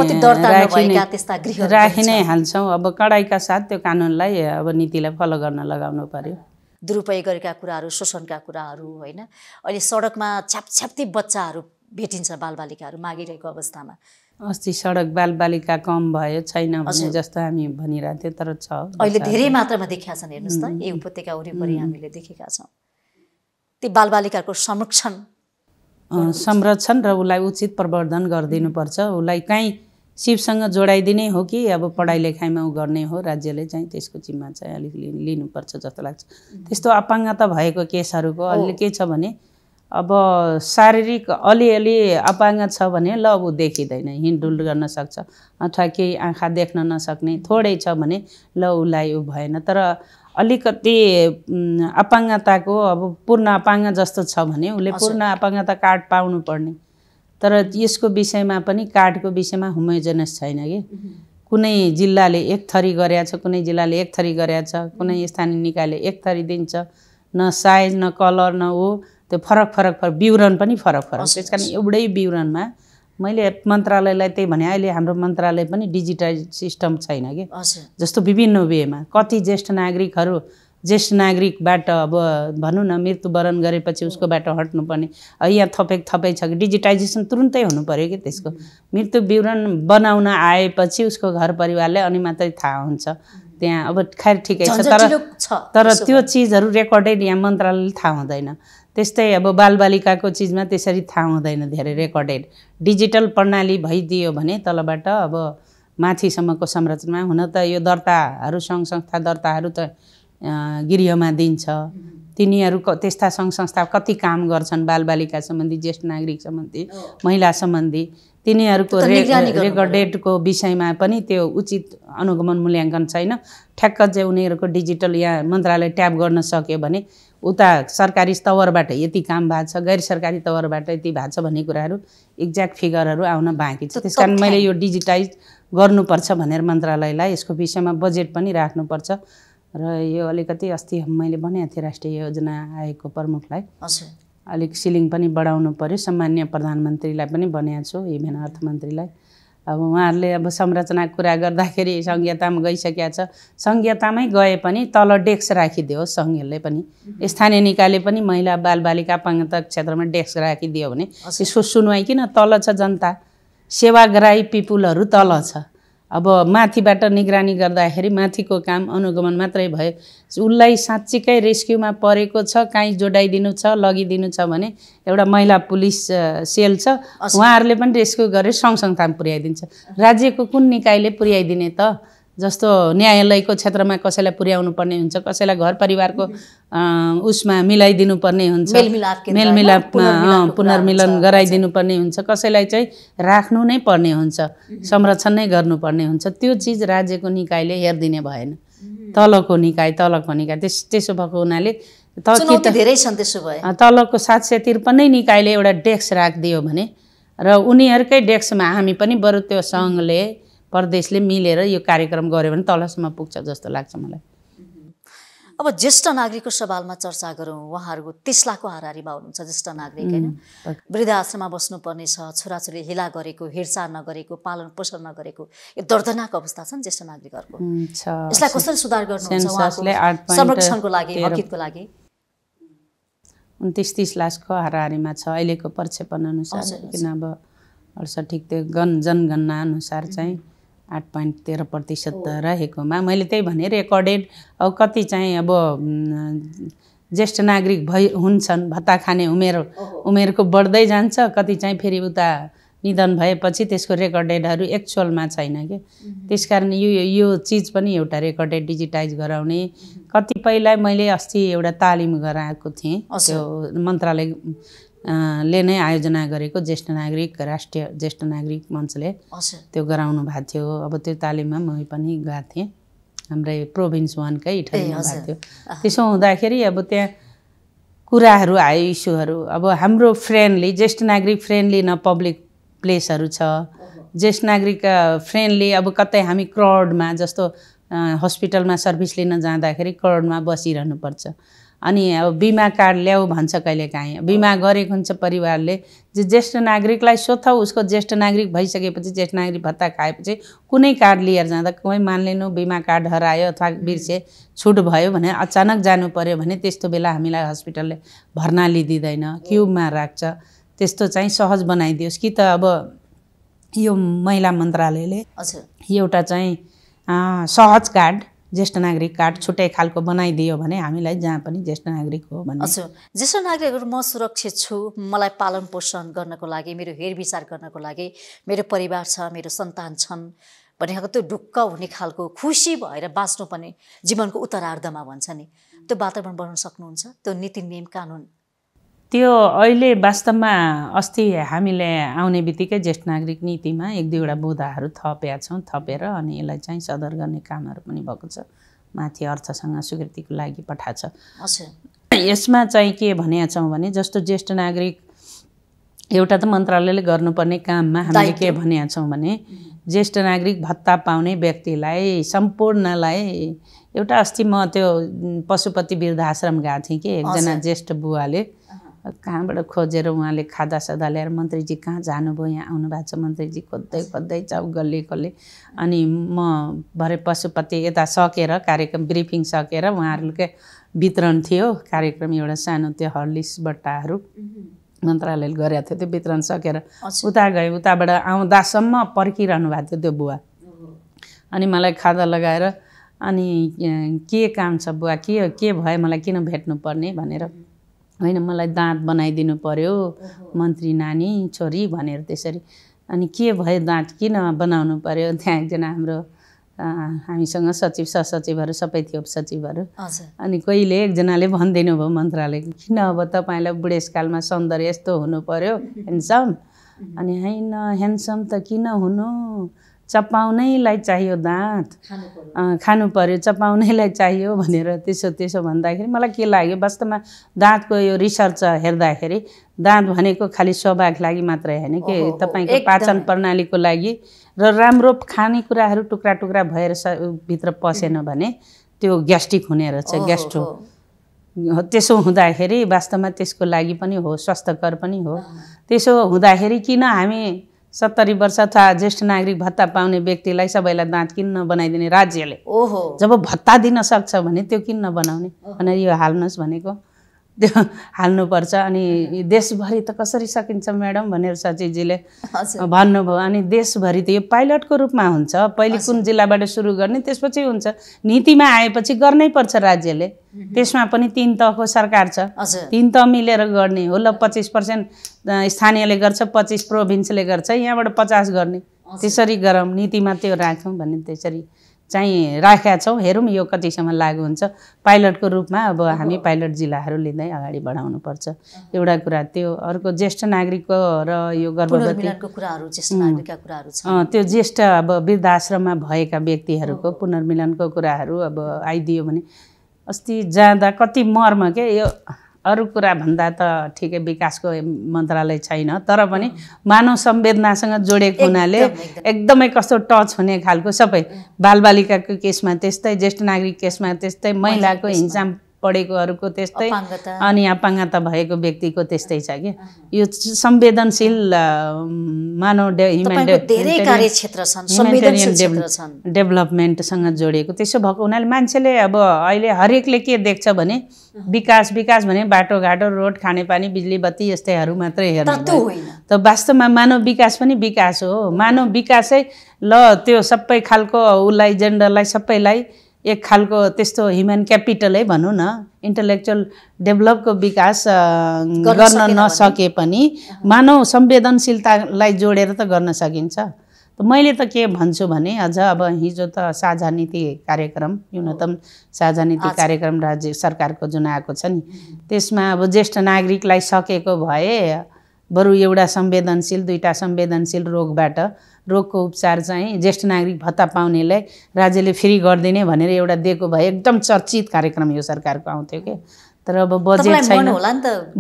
राखि नै हाल्छौँ अब कडाइका साथ त्यो कानुनलाई अब नीतिलाई फलो गर्न लगाउनु पर्यो
दुरुपयोग गरेका कुराहरू शोषणका कुराहरू होइन अहिले सडकमा छ्याप छ्याप्ती बच्चाहरू भेटिन्छ बालबालिकाहरू मागिरहेको अवस्थामा
अस्ति सडक बालबालिका कम भयो छैन भने जस्तो हामी भनिरहेको थियौँ तर छ अहिले धेरै मात्रामा देखिया छन् हेर्नुहोस् त यही उपत्यका
वरिपरि हामीले देखेका छौँ ती बालबालिकाहरूको संरक्षण
संरक्षण र उसलाई उचित प्रवर्धन गरिदिनुपर्छ उसलाई काहीँ शिवसँग जोडाइदिने हो कि अब पढाइ लेखाइमा ऊ गर्ने हो राज्यले चाहिँ त्यसको जिम्मा चाहिँ अलिक लिनुपर्छ जस्तो लाग्छ त्यस्तो अपाङ्गता भएको केसहरूको अहिले के छ भने अब शारीरिक अलिअलि अपाङ्ग छ भने ल ऊ देखिँदैन हिँडडुल गर्न सक्छ अथवा केही आँखा देख्न नसक्ने थोरै छ भने ल उसलाई ऊ भएन तर अलिकति अपाङ्गताको अब पूर्ण अपाङ्ग जस्तो छ भने उसले पूर्ण अपाङ्गता कार्ड पाउनु पर्ने तर यसको विषयमा पनि कार्डको विषयमा होमोजेनस छैन कि कुनै जिल्लाले एक थरी गरेछ कुनै जिल्लाले एक थरी गरेछ कुनै स्थानीय निकायले एक थरी दिन्छ न साइज न कलर न ऊ त्यो फरक फरक फरक विवरण पनि फरक फरक त्यस कारण एउटै विवरणमा मैले मन्त्रालयलाई त्यही भने अहिले हाम्रो मन्त्रालय पनि डिजिटाइज सिस्टम छैन कि जस्तो विभिन्न वेमा कति ज्येष्ठ नागरिकहरू ज्येष्ठ नागरिकबाट अब भनौँ न मृत्युवरण गरेपछि उसको बाटो हट्नुपर्ने यहाँ थपेक थपै छ कि डिजिटाइजेसन तुरुन्तै हुनु पऱ्यो कि त्यसको मृत्यु विवरण बनाउन आएपछि उसको घर परिवारले अनि मात्रै थाहा हुन्छ त्यहाँ अब खैर ठिकै छ तर तर त्यो चिजहरू रेकर्डेड यहाँ मन्त्रालयले थाहा हुँदैन त्यस्तै अब बालबालिकाको चिजमा त्यसरी थाहा हुँदैन धेरै रेकर्डेड डिजिटल प्रणाली भइदियो भने तलबाट अब माथिसम्मको संरचना हुन त यो दर्ताहरू सङ्घ संस्था दर्ताहरू त गृहमा दिन्छ तिनीहरू क त्यस्ता सङ्घ संस्था कति काम गर्छन् बालबालिका सम्बन्धी ज्येष्ठ नागरिक सम्बन्धी महिला सम्बन्धी तिनीहरूको रे रेकर्डेडको विषयमा पनि त्यो उचित अनुगमन मूल्याङ्कन छैन ठ्याक्क चाहिँ उनीहरूको डिजिटल या मन्त्रालय ट्याप गर्न सक्यो भने उता सरकारी तवरबाट यति काम भएको छ गैर सरकारी तवरबाट यति भएको छ भन्ने कुराहरू एक्ज्याक्ट फिगरहरू आउन बाँकी छ त्यस कारण मैले यो डिजिटाइज गर्नुपर्छ भनेर मन्त्रालयलाई यसको विषयमा बजेट पनि राख्नुपर्छ र यो अलिकति अस्ति मैले भनेको थिएँ राष्ट्रिय योजना आयोगको प्रमुखलाई अलिक सिलिङ पनि बढाउनु पऱ्यो सामान्य प्रधानमन्त्रीलाई पनि भनेको छु इभेन अर्थमन्त्रीलाई अब उहाँहरूले अब संरचना कुरा गर्दाखेरि संघीयतामा गइसकेका छ संहितामै गए पनि तल डेस्क राखिदियो सङ्घहरूले पनि स्थानीय निकायले पनि महिला बालबालिका पङ्गतक क्षेत्रमा डेस्क राखिदियो भने यसको सुनवाई किन तल छ जनता सेवाग्राही पिपुलहरू तल छ अब माथिबाट निगरानी गर्दाखेरि माथिको काम अनुगमन मात्रै भयो उसलाई साँच्चीकै रेस्क्युमा परेको छ काहीँ जोडाइदिनु छ लगिदिनु छ भने एउटा महिला पुलिस सेल छ उहाँहरूले पनि रेस्क्यु गरेर सँगसँगथाम पुर्याइदिन्छ राज्यको कुन निकायले पुर्याइदिने त जस्तो न्यायालयको क्षेत्रमा कसैलाई पुर्याउनु पर्ने हुन्छ कसैलाई घर परिवारको उसमा मिलाइदिनु पर्ने हुन्छ मेलमिलापमा पुनर्मिलन गराइदिनु पर्ने हुन्छ कसैलाई चाहिँ राख्नु नै पर्ने हुन्छ संरक्षण नै गर्नुपर्ने हुन्छ त्यो चिज राज्यको निकायले हेरिदिने भएन तलको निकाय तलको निकाय त्यस त्यसो भएको हुनाले धेरै छन् त्यसो भए तलको सात सय त्रिपन्नै निकायले एउटा डेस्क राखिदियो भने र उनीहरूकै डेस्कमा हामी पनि बरु त्यो सङ्घले प्रदेशले मिलेर यो कार्यक्रम गऱ्यो भने तलसम्म पुग्छ जस्तो लाग्छ मलाई
अब ज्येष्ठ नागरिकको सवालमा चर्चा गरौँ उहाँहरूको तिस लाखको हारिमा हुनुहुन्छ ज्येष्ठ नागरिक होइन वृद्धाश्रममा बस्नुपर्ने छ छोराछोरी हेला गरेको हेरचाह नगरेको पालन पोषण नगरेको यो दर्दनाक अवस्था छन् ज्येष्ठ नागरिकहरूको यसलाई कसरी सुधार गर्नुहुन्छ संरक्षणको लागि हकितको लागि
उन्तिस तिस लाखको हारिमा छ अहिलेको प्रक्षेपण अनुसार किन अब अडसठी त्यो गण जनगणना अनुसार चाहिँ आठ पोइन्ट तेह्र प्रतिशत रहेकोमा मैले त्यही भने रेकर्डेड अब कति चाहिँ अब ज्येष्ठ नागरिक भइ हुन्छन् भत्ता खाने उमेर उमेरको बढ्दै जान्छ कति चाहिँ फेरि उता निधन भएपछि त्यसको रेकर्डेडहरू एक्चुअलमा छैन कि त्यस कारण यो यो चिज पनि एउटा रेकर्डेड डिजिटाइज गराउने कतिपयलाई मैले अस्ति एउटा तालिम गराएको थिएँ त्यो मन्त्रालय ले नै आयोजना गरेको ज्येष्ठ नागरिक राष्ट्रिय ज्येष्ठ नागरिक मञ्चले त्यो गराउनु भएको थियो अब त्यो तालिममा म पनि गएको थिएँ हाम्रै प्रोभिन्स वानकै ठाउँ भएको थियो त्यसो हुँदाखेरि अब त्यहाँ कुराहरू आयो इस्युहरू अब हाम्रो फ्रेन्डली ज्येष्ठ नागरिक फ्रेन्डली न पब्लिक प्लेसहरू छ ज्येष्ठ नागरिक फ्रेन्डली अब कतै हामी क्राउडमा जस्तो हस्पिटलमा सर्भिस लिन जाँदाखेरि क्राउडमा बसिरहनुपर्छ अनि अब बिमा कार्ड ल्याऊ भन्छ कहिलेकाहीँ बिमा गरेको हुन्छ परिवारले जे ज्येष्ठ नागरिकलाई सोध्छ उसको ज्येष्ठ नागरिक भइसकेपछि ज्येष्ठ नागरिक भत्ता खाएपछि कुनै कार्ड लिएर जाँदा कोही मानलिनु बिमा कार्ड हरायो अथवा बिर्से छुट भयो भने अचानक जानु पऱ्यो भने त्यस्तो बेला हामीलाई हस्पिटलले भर्ना लिदिँदैन क्युबमा राख्छ त्यस्तो चाहिँ सहज बनाइदियोस् कि त अब यो महिला मन्त्रालयले एउटा चाहिँ सहज कार्ड ज्येष्ठ नागरिक कार्ड छुट्टै खालको बनाइदियो भने हामीलाई जहाँ पनि ज्येष्ठ नागरिक हो भने हजुर
ज्येष्ठ नागरिकहरू म सुरक्षित छु मलाई पालन पोषण गर्नको लागि मेरो हेरविचार गर्नको लागि मेरो परिवार छ मेरो सन्तान छन् भने त्यो ढुक्क हुने खालको खुसी भएर बाँच्नुपर्ने जीवनको उत्तरार्धमा भन्छ नि त्यो वातावरण बनाउन सक्नुहुन्छ त्यो नीति नियम कानुन
त्यो अहिले वास्तवमा अस्ति हामीले आउने बित्तिकै ज्येष्ठ नागरिक नीतिमा एक दुईवटा बुधाहरू थपेका छौँ थपेर अनि यसलाई चाहिँ सदर गर्ने कामहरू पनि भएको छ माथि अर्थसँग स्वीकृतिको लागि पठाएको छ यसमा चाहिँ के भनेका छौँ भने जस्तो ज्येष्ठ नागरिक एउटा त मन्त्रालयले गर्नुपर्ने काममा हामीले के भनेका छौँ भने ज्येष्ठ नागरिक भत्ता पाउने व्यक्तिलाई सम्पूर्णलाई एउटा अस्ति म त्यो पशुपति वृद्धाश्रम गएको थिएँ कि एकजना ज्येष्ठ बुवाले कहाँबाट खोजेर उहाँले खादा सादा ल्याएर मन्त्रीजी कहाँ जानुभयो यहाँ आउनु भएको छ मन्त्रीजी खोज्दै खोज्दै चाउ गल्ली गल्ली अनि म भरे पशुपति यता सकेर कार्यक्रम ब्रिफिङ सकेर उहाँहरूकै वितरण थियो कार्यक्रम एउटा सानो त्यो हर्लिस बट्टाहरू मन्त्रालयले गरेको थियो त्यो वितरण सकेर उता गएँ उताबाट आउँदासम्म पर्खिरहनु भएको थियो त्यो बुवा अनि मलाई खादा लगाएर अनि के काम छ बुवा के के भयो मलाई किन भेट्नुपर्ने भनेर होइन मलाई दाँत बनाइदिनु पर्यो मन्त्री नानी छोरी भनेर त्यसरी अनि के भयो दाँत किन बनाउनु पर्यो त्यहाँ एकजना हाम्रो हामीसँग सचिव सहसचिवहरू सबै थियो सचिवहरू अनि कहिले एकजनाले भनिदिनु भयो मन्त्रालयको किन अब तपाईँलाई बुढेसकालमा सौन्दर्य यस्तो हुनु पर्यो हेन्डसम अनि होइन ह्यान्डसम त किन हुनु चपाउनैलाई चाहियो दाँत खानु पर्यो चपाउनैलाई चाहियो भनेर त्यसो त्यसो भन्दाखेरि मलाई के लाग्यो वास्तवमा दाँतको यो रिसर्च हेर्दाखेरि दाँत भनेको खालि स्वभाग लागि मात्रै होइन कि तपाईँको पाचन प्रणालीको लागि र राम्रो खानेकुराहरू टुक्रा टुक्रा भएर भित्र पसेन भने त्यो ग्यास्ट्रिक हुने रहेछ ग्यास्ट्रो त्यसो हुँदाखेरि वास्तवमा त्यसको लागि पनि हो स्वास्थ्यकर पनि हो त्यसो हुँदाखेरि किन हामी सत्तरी वर्ष अथवा ज्येष्ठ नागरिक भत्ता पाउने व्यक्तिलाई सबैलाई दाँत किन्न बनाइदिने राज्यले ओहो जब भत्ता दिन सक्छ भने त्यो किन्न बनाउने भनेर यो हाल्नुहोस् भनेको त्यो हाल्नुपर्छ अनि देशभरि त कसरी सकिन्छ म्याडम भनेर सचिवजीले भन्नुभयो अनि देशभरि त यो पाइलटको रूपमा हुन्छ पहिले कुन जिल्लाबाट सुरु गर्ने त्यसपछि हुन्छ नीतिमा आएपछि गर्नै पर्छ राज्यले त्यसमा पनि तिन तहको सरकार छ तिन तह मिलेर गर्ने हो ल पच्चिस पर्सेन्ट स्थानीयले गर्छ पच्चिस प्रोभिन्सले गर्छ यहाँबाट पचास गर्ने त्यसरी गरौँ नीतिमा त्यो राखौँ भने त्यसरी चाहिँ राखेका छौँ हेरौँ यो कतिसम्म लागु हुन्छ पाइलटको रूपमा अब हामी पाइलट जिल्लाहरू लिँदै अगाडि बढाउनुपर्छ एउटा कुरा त्यो अर्को ज्येष्ठ नागरिकको र यो गर्भवतीको
कुराहरू ज्येष्ठ नागरिकका कुराहरू छ त्यो
ज्येष्ठ अब वृद्धाश्रममा भएका व्यक्तिहरूको पुनर्मिलनको कुराहरू अब आइदियो भने अस्ति जाँदा कति मर्म के यो अरू कुरा भन्दा त ठिकै विकासको मन्त्रालय छैन तर पनि मानव संवेदनासँग जोडेको हुनाले एकदमै कस्तो टच हुने खालको सबै बालबालिकाको केसमा त्यस्तै ज्येष्ठ नागरिक केसमा त्यस्तै महिलाको हिंसा पढेकोहरूको त्यस्तै अनि अपाङ्गता भएको व्यक्तिको त्यस्तै छ कि यो संवेदनशील मानव डेभलपमेन्टसँग जोडिएको त्यसो भएको हुनाले मान्छेले अब अहिले हरेकले के देख्छ भने विकास विकास भने बाटोघाटो रोड खानेपानी बिजुली बत्ती यस्तैहरू मात्रै हेर्नु त वास्तवमा मानव विकास पनि विकास हो मानव विकासै ल त्यो सबै खालको उसलाई जेन्डरलाई सबैलाई एक खालको त्यस्तो ह्युमन क्यापिटलै भनौँ न इन्टलेक्चुअल डेभलपको विकास गर्न नसके पनि मानव संवेदनशीलतालाई जोडेर त गर्न सकिन्छ मैले त के भन्छु भने अझ अब हिजो त साझा नीति कार्यक्रम न्यूनतम साझा नीति कार्यक्रम राज्य सरकारको जुन आएको छ नि त्यसमा अब ज्येष्ठ नागरिकलाई सकेको भए बरु एउटा संवेदनशील दुईवटा संवेदनशील रोगबाट रोगको उपचार चाहिँ ज्येष्ठ नागरिक भत्ता पाउनेलाई राज्यले फ्री गरिदिने भनेर एउटा दिएको भए एकदम चर्चित कार्यक्रम यो सरकारको आउँथ्यो कि तर अब बजेट छैन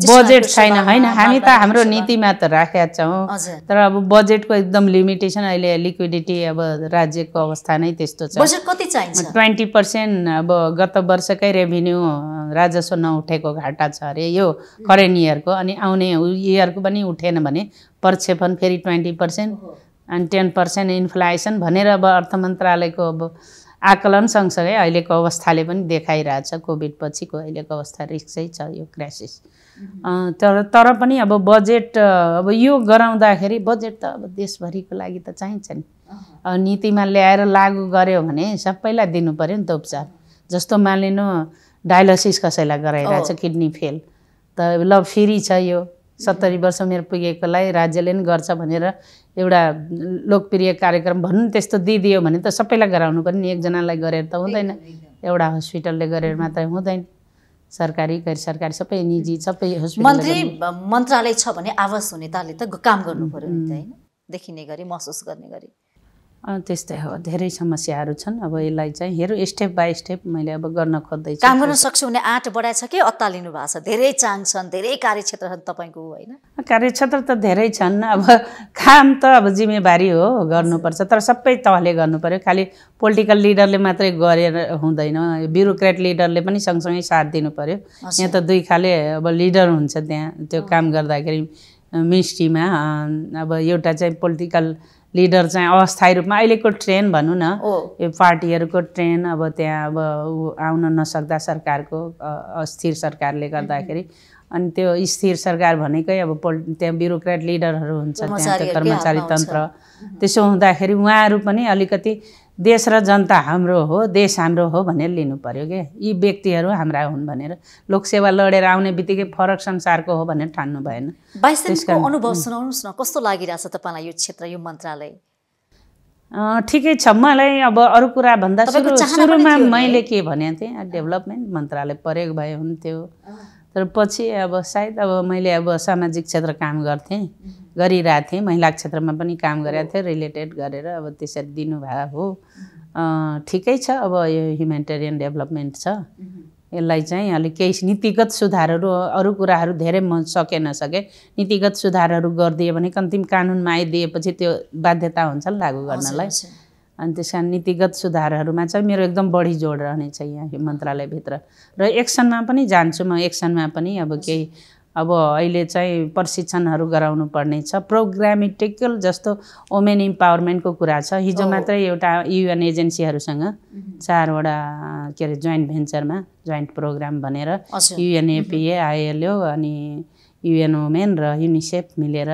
बजेट छैन होइन हामी त
हाम्रो नीतिमा त राखेका छौँ तर अब बजेटको एकदम लिमिटेसन अहिले लिक्विडिटी अब राज्यको अवस्था नै त्यस्तो छ
कति चाहिन्छ ट्वेन्टी
पर्सेन्ट अब गत वर्षकै रेभिन्यू राजस्व नउठेको घाटा छ अरे यो करेन्ट इयरको अनि आउने इयरको पनि उठेन भने प्रक्षेपण फेरि ट्वेन्टी पर्सेन्ट अनि टेन पर्सेन्ट इन्फ्लासन भनेर अब अर्थ मन्त्रालयको अब आकलन सँगसँगै अहिलेको अवस्थाले पनि देखाइरहेछ कोभिड पछिको अहिलेको अवस्था रिक्सै छ यो क्राइसिस तर तर पनि अब बजेट अब यो गराउँदाखेरि बजेट त अब देशभरिको लागि त चाहिन्छ नि नीतिमा ल्याएर लागु गर्यो भने सबैलाई दिनु पऱ्यो नि त उपचार जस्तो मानिनु डायलसिस कसैलाई गराइरहेछ किडनी फेल त ल फ्री छ यो सत्तरी वर्ष उमेर पुगेकोलाई राज्यले नि गर्छ भनेर एउटा लोकप्रिय कार्यक्रम भनौँ त्यस्तो दिइदियो भने त सबैलाई गराउनु पऱ्यो नि एकजनालाई गरेर त हुँदैन एउटा हस्पिटलले गरेर मात्रै हुँदैन सरकारी गैर सरकारी सबै निजी सबै मन्त्री
मन्त्रालय छ भने आवास हुनेताले त काम गर्नु पऱ्यो नि त होइन देखिने गरी महसुस गर्ने गरी
त्यस्तै हो धेरै समस्याहरू छन् अब यसलाई चाहिँ हेरौँ स्टेप बाई स्टेप मैले अब गर्न खोज्दैछु काम गर्न सक्छु
भने आँट बढाएछ कि अत्तालिनु भएको छ धेरै चाङ छन् धेरै कार्यक्षेत्र छन् तपाईँको होइन
कार्यक्षेत्र त धेरै छन् अब काम त अब जिम्मेवारी हो गर्नुपर्छ तर सबै तहले गर्नु पऱ्यो खालि पोलिटिकल लिडरले मात्रै गरेर हुँदैन ब्युरोक्रेट लिडरले पनि सँगसँगै साथ दिनु पऱ्यो यहाँ त दुई खाले अब लिडर हुन्छ त्यहाँ त्यो काम गर्दाखेरि मिनिस्ट्रीमा अब एउटा चाहिँ पोलिटिकल लिडर चाहिँ अस्थायी रूपमा अहिलेको ट्रेन भनौँ न यो पार्टीहरूको ट्रेन अब त्यहाँ अब आउन नसक्दा सरकारको अस्थिर सरकारले गर्दाखेरि अनि त्यो स्थिर सरकार भनेकै अब पोल त्यहाँ ब्युरोक्रेट लिडरहरू हुन्छ त्यहाँ कर्मचारी तन्त्र त्यसो हुँदाखेरि उहाँहरू पनि अलिकति देश र जनता हाम्रो हो देश हाम्रो हो भनेर लिनु पर्यो के यी व्यक्तिहरू हाम्रा हुन् भनेर लोकसेवा लडेर आउने बित्तिकै फरक संसारको हो भनेर ठान्नु भएन अनुभव सुनाउनुहोस्
न कस्तो लागिरहेछ तपाईँलाई यो क्षेत्र यो मन्त्रालय
ठिकै छ मलाई अब अरू कुरा भन्दा सुरुमा मैले के भनेको थिएँ डेभलपमेन्ट मन्त्रालय परेको भए हुन्थ्यो तर पछि अब सायद अब मैले अब सामाजिक क्षेत्र काम गर्थेँ गरिरहेको थिएँ महिला क्षेत्रमा पनि काम गरेका थिएँ रिलेटेड गरेर अब त्यसरी दिनुभएको हो ठिकै छ अब यो ह्युमेन्टेरियन डेभलपमेन्ट छ यसलाई चाहिँ अलिक केही नीतिगत सुधारहरू अरू कुराहरू धेरै म सके नसके नीतिगत सुधारहरू गरिदियो भने अन्तिम कानुनमा आइदिएपछि त्यो बाध्यता हुन्छ नि लागु गर्नलाई अनि त्यस कारण नीतिगत सुधारहरूमा चाहिँ मेरो एकदम बढी जोड रहनेछ यहाँ मन्त्रालयभित्र र एक्सनमा पनि जान्छु म एक्सनमा पनि अब केही अब अहिले चाहिँ प्रशिक्षणहरू गराउनु पर्ने छ प्रोग्रामेटिकल जस्तो वुमेन इम्पावरमेन्टको कुरा छ हिजो oh. मात्रै एउटा युएन एजेन्सीहरूसँग mm-hmm. चारवटा के अरे जोइन्ट भेन्चरमा जोइन्ट प्रोग्राम भनेर युएनएपिए आइएलओ mm-hmm. अनि युएन वुमेन र युनिसेफ मिलेर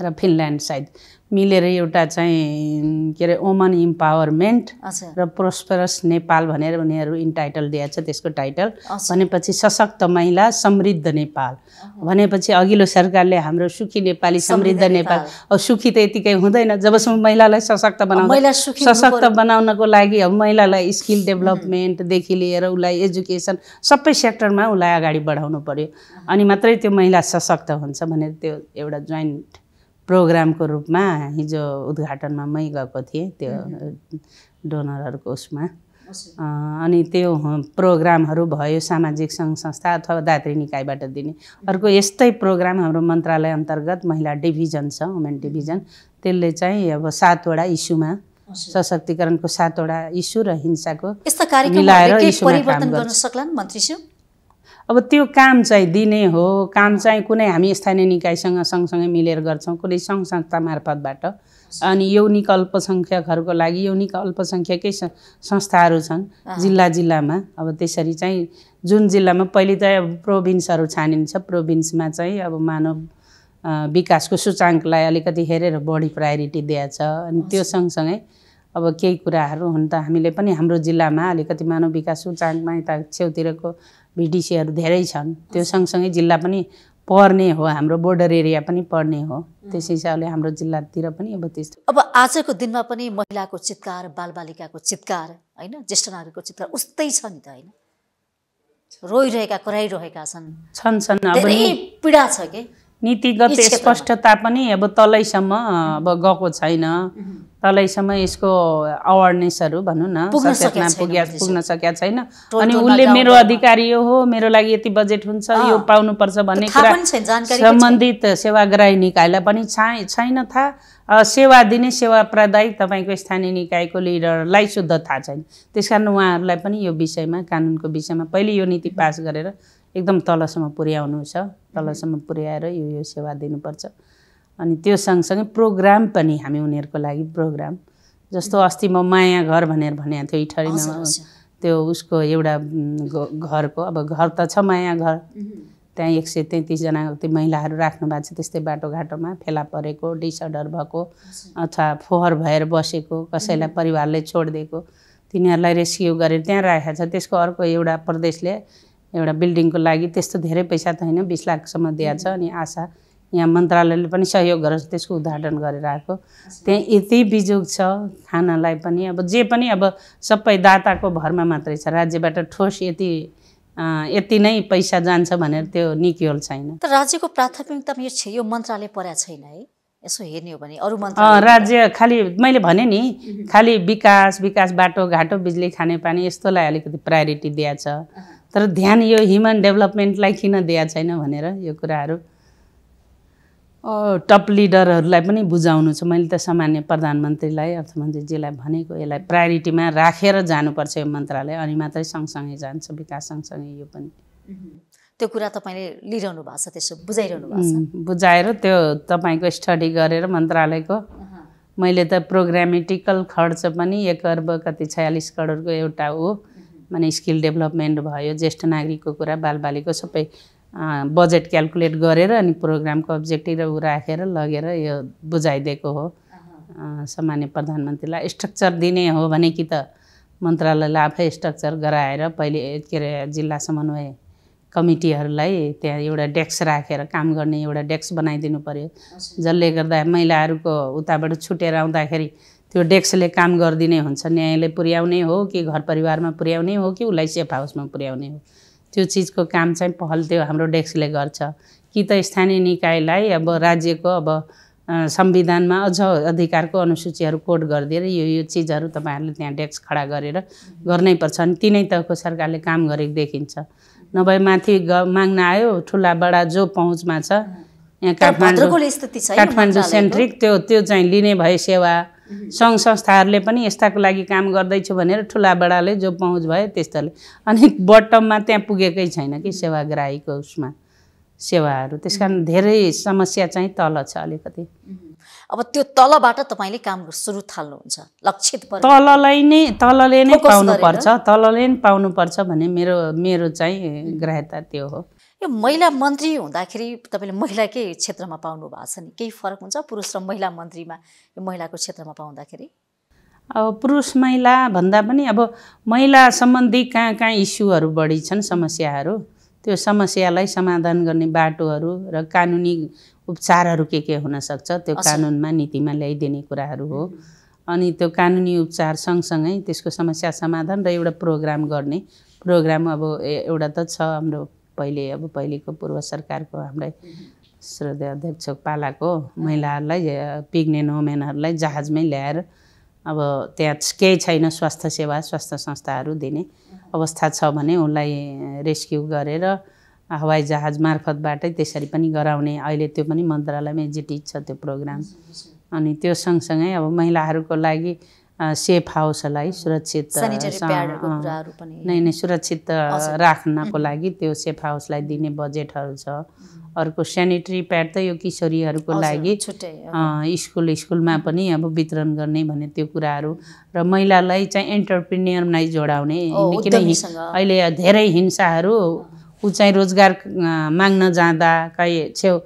र फिनल्यान्ड सायद मिलेर एउटा चाहिँ के अरे वुमन इम्पावरमेन्ट र प्रोस्परस नेपाल भनेर उनीहरू इन्टाइटल दिएको छ त्यसको टाइटल भनेपछि सशक्त महिला समृद्ध नेपाल भनेपछि अघिल्लो सरकारले हाम्रो सुखी नेपाली समृद्ध नेपाल अब सुखी त यतिकै हुँदैन जबसम्म महिलालाई सशक्त बनाउन सशक्त बनाउनको लागि अब महिलालाई स्किल डेभलपमेन्टदेखि लिएर उसलाई एजुकेसन सबै सेक्टरमा उसलाई अगाडि बढाउनु पऱ्यो अनि मात्रै त्यो महिला सशक्त हुन्छ भनेर त्यो एउटा जोइन्ट प्रोग्रामको रूपमा हिजो उद्घाटनमा मै गएको थिएँ त्यो डोनरहरूको उसमा अनि त्यो प्रोग्रामहरू भयो सामाजिक सङ्घ संस्था अथवा दात्री निकायबाट दिने अर्को यस्तै प्रोग्राम हाम्रो मन्त्रालय अन्तर्गत महिला डिभिजन छ वुमेन डिभिजन त्यसले चाहिँ अब सातवटा इस्युमा सशक्तिकरणको सातवटा इस्यु र हिंसाको मिलाएर परिवर्तन गर्न सक्लान् मन्त्री अब त्यो काम चाहिँ दिने हो काम चाहिँ कुनै हामी स्थानीय निकायसँग सँगसँगै मिलेर गर्छौँ कुनै सङ्घ संस्था मार्फतबाट अनि यौनिक अल्पसङ्ख्यकहरूको लागि यौनिक अल्पसङ्ख्यकै संस्थाहरू छन् जिल्ला जिल्लामा अब त्यसरी चाहिँ जुन जिल्लामा पहिले चाहिँ अब प्रोभिन्सहरू छानिन्छ प्रोभिन्समा चाहिँ अब मानव विकासको सूचाङ्कलाई अलिकति हेरेर बढी प्रायोरिटी दिएछ अनि त्यो सँगसँगै अब केही कुराहरू हुन त हामीले पनि हाम्रो जिल्लामा अलिकति मानव विकास सूचाङ्कमा यता छेउतिरको भिडिसीहरू धेरै छन् त्यो सँगसँगै जिल्ला पनि पर्ने हो हाम्रो बोर्डर एरिया पनि पर्ने हो त्यस हिसाबले हाम्रो जिल्लातिर पनि अब त्यस्तो
अब आजको दिनमा पनि महिलाको चितकार बालबालिकाको चितकार होइन ज्येष्ठ नागरिकको चितकार उस्तै छ नि त होइन रोइरहेका कराइरहेका छन्
छन् छन् पीडा छ के नीतिगत स्पष्टता पनि अब तलैसम्म अब गएको छैन तलैसम्म यसको अवेरनेसहरू भनौँ न पुग्न सकेका छैन अनि उसले मेरो अधिकारी यो हो मेरो लागि यति बजेट हुन्छ यो पाउनुपर्छ भन्ने कुरा सम्बन्धित सेवाग्राही निकायलाई पनि छैन थाहा सेवा दिने सेवा प्रदायी तपाईँको स्थानीय निकायको लिडरलाई शुद्ध थाहा छैन त्यस कारण उहाँहरूलाई पनि यो विषयमा कानुनको विषयमा पहिले यो नीति पास गरेर एकदम तलसम्म पुर्याउनु छ तलसम्म पुर्याएर यो यो सेवा दिनुपर्छ अनि त्यो सँगसँगै प्रोग्राम पनि हामी उनीहरूको लागि प्रोग्राम जस्तो अस्ति म माया घर भनेर भनेको थियो इठरीमा त्यो उसको एउटा घरको अब घर त छ माया घर त्यहाँ एक सय तेत्तिसजना त्यो महिलाहरू राख्नु भएको छ त्यस्तै बाटोघाटोमा फेला परेको डिसअर्डर भएको अथवा फोहर भएर बसेको कसैलाई परिवारले छोडिदिएको तिनीहरूलाई रेस्क्यु गरेर त्यहाँ राखेको छ त्यसको अर्को एउटा प्रदेशले एउटा बिल्डिङको लागि त्यस्तो धेरै पैसा त होइन बिस लाखसम्म दिएको छ अनि आशा यहाँ मन्त्रालयले पनि सहयोग गरेर त्यसको उद्घाटन गरेर आएको त्यहाँ यति बिजोग छ खानालाई पनि अब जे पनि अब सबै दाताको भरमा मात्रै छ राज्यबाट ठोस यति यति नै पैसा जान्छ भनेर त्यो निक्योल छैन
तर राज्यको प्राथमिकतामा यो छ यो मन्त्रालय परेको छैन है यसो हेर्ने हो भने अरू राज्य
खालि मैले भने नि खालि विकास विकास बाटोघाटो बिजुली खानेपानी यस्तोलाई अलिकति प्रायोरिटी दिएछ तर ध्यान यो ह्युमन डेभलपमेन्टलाई किन दिएको छैन भनेर यो कुराहरू टप लिडरहरूलाई पनि बुझाउनु छ मैले त सामान्य प्रधानमन्त्रीलाई अर्थमन्त्रीजीलाई भनेको यसलाई प्रायोरिटीमा राखेर जानुपर्छ यो मन्त्रालय अनि मात्रै सँगसँगै जान्छ विकास सँगसँगै यो पनि
त्यो कुरा तपाईँले लिइरहनु भएको छ त्यसो बुझाइरहनु
बुझाएर त्यो तपाईँको स्टडी गरेर मन्त्रालयको मैले त प्रोग्रामेटिकल खर्च पनि एक अर्ब कति छयालिस करोडको एउटा हो माने स्किल डेभलपमेन्ट भयो ज्येष्ठ नागरिकको कुरा बालबालिको सबै बजेट क्यालकुलेट गरेर अनि प्रोग्रामको अब्जेक्टिभ ऊ राखेर लगेर यो बुझाइदिएको हो सामान्य प्रधानमन्त्रीलाई स्ट्रक्चर दिने हो भने कि त मन्त्रालयलाई आफै स्ट्रक्चर गराएर पहिले के अरे जिल्ला समन्वय कमिटीहरूलाई त्यहाँ एउटा डेस्क राखेर काम गर्ने एउटा डेस्क बनाइदिनु पऱ्यो जसले गर्दा महिलाहरूको उताबाट छुटेर आउँदाखेरि त्यो डेस्कले काम गरिदिने हुन्छ न्यायले पुर्याउने हो कि घर परिवारमा पुर्याउने हो कि उसलाई सेफ हाउसमा पुर्याउने हो त्यो चिजको काम चाहिँ पहल त्यो हाम्रो डेस्कले गर्छ कि त स्थानीय निकायलाई अब राज्यको अब संविधानमा अझ अधिकारको अनुसूचीहरू कोड गरिदिएर यो यो चिजहरू तपाईँहरूले त्यहाँ डेस्क खडा गरेर गर्नै पर्छ अनि तिनै तहको सरकारले काम गरेको देखिन्छ नभए माथि ग माग्न आयो ठुला बडा जो पहुँचमा छ यहाँ काठमाडौँ
काठमाडौँ सेन्ट्रिक
त्यो त्यो चाहिँ लिने भए सेवा सङ्घ संस्थाहरूले पनि यस्ताको लागि काम गर्दैछु भनेर ठुला बडाले जो पहुँच भयो त्यस्ताले अनि बटममा त्यहाँ पुगेकै छैन कि सेवाग्राहीको उसमा सेवाहरू त्यस कारण धेरै समस्या चाहिँ तल छ अलिकति
अब त्यो तलबाट तपाईँले काम सुरु थाल्नुहुन्छ लक्षित तललाई
नै तलले नै पाउनुपर्छ तलले नै पाउनुपर्छ भने मेरो मेरो चाहिँ ग्राह्यता त्यो हो
यो महिला मन्त्री हुँदाखेरि तपाईँले महिलाकै क्षेत्रमा पाउनु भएको छ नि केही फरक हुन्छ पुरुष र महिला मन्त्रीमा यो महिलाको क्षेत्रमा पाउँदाखेरि
अब पुरुष महिला भन्दा पनि अब महिला सम्बन्धी कहाँ कहाँ इस्युहरू बढी छन् समस्याहरू त्यो समस्यालाई समाधान गर्ने बाटोहरू र कानुनी उपचारहरू के के हुनसक्छ त्यो कानुनमा नीतिमा ल्याइदिने कुराहरू हो अनि त्यो कानुनी उपचार सँगसँगै त्यसको समस्या समाधान र एउटा प्रोग्राम गर्ने प्रोग्राम अब एउटा त छ हाम्रो पहिले अब पहिलेको पूर्व सरकारको हाम्रै श्रद्धा अध्यक्ष पालाको महिलाहरूलाई पिग्नेन वुमेनहरूलाई जहाजमै ल्याएर अब त्यहाँ केही छैन स्वास्थ्य सेवा स्वास्थ्य संस्थाहरू दिने अवस्था छ भने उसलाई रेस्क्यु गरेर हवाई जहाज मार्फतबाटै त्यसरी पनि गराउने अहिले त्यो पनि मन्त्रालयमा जिटिज छ त्यो प्रोग्राम अनि त्यो सँगसँगै अब महिलाहरूको लागि सेफ हाउसहरूलाई सुरक्षित नै नै सुरक्षित राख्नको लागि त्यो सेफ हाउसलाई दिने बजेटहरू छ अर्को सेनिटरी प्याड त यो किशोरीहरूको लागि स्कुल स्कुलमा पनि अब वितरण गर्ने भन्ने त्यो कुराहरू र महिलालाई चाहिँ एन्टरप्रिनियरलाई जोडाउने किन अहिले धेरै हिंसाहरू ऊ चाहिँ रोजगार माग्न जाँदा कहीँ छेउ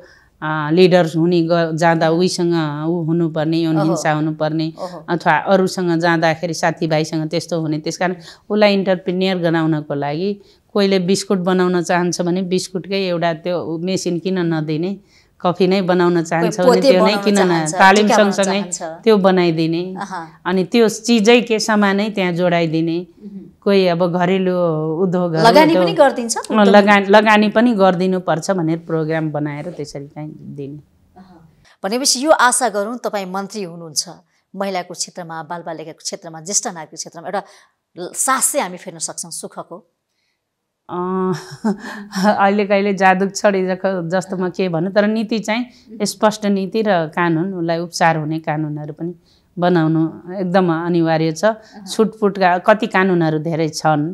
लिडर हुने ग जाँदा उहीसँग ऊ हुनुपर्ने यौन हिंसा हुनुपर्ने अथवा अरूसँग जाँदाखेरि साथीभाइसँग त्यस्तो हुने त्यस कारण उसलाई इन्टरप्रिनियर गराउनको लागि कोहीले बिस्कुट बनाउन चाहन्छ भने बिस्कुटकै एउटा त्यो मेसिन किन नदिने कफी नै बनाउन चाहन्छ भने त्यो नै किन न तालिम सँगसँगै त्यो बनाइदिने अनि त्यो चिजै के सामानै त्यहाँ जोडाइदिने कोही अब घरेलु उद्योग
लगानी
लगानी पनि गरिदिनुपर्छ भनेर प्रोग्राम बनाएर त्यसरी चाहिँ दिने
भनेपछि यो आशा गरौँ तपाईँ मन्त्री हुनुहुन्छ महिलाको क्षेत्रमा बालबालिकाको क्षेत्रमा ज्येष्ठ नागरिकको क्षेत्रमा एउटा सास चाहिँ हामी फेर्न सक्छौँ सुखको
अहिले कहिले जादु छडी जस्तो म के भन्नु तर नीति चाहिँ स्पष्ट नीति र कानुन उसलाई उपचार हुने कानुनहरू पनि बनाउनु एकदम अनिवार्य छ छुटफुटका कति कानुनहरू धेरै छन्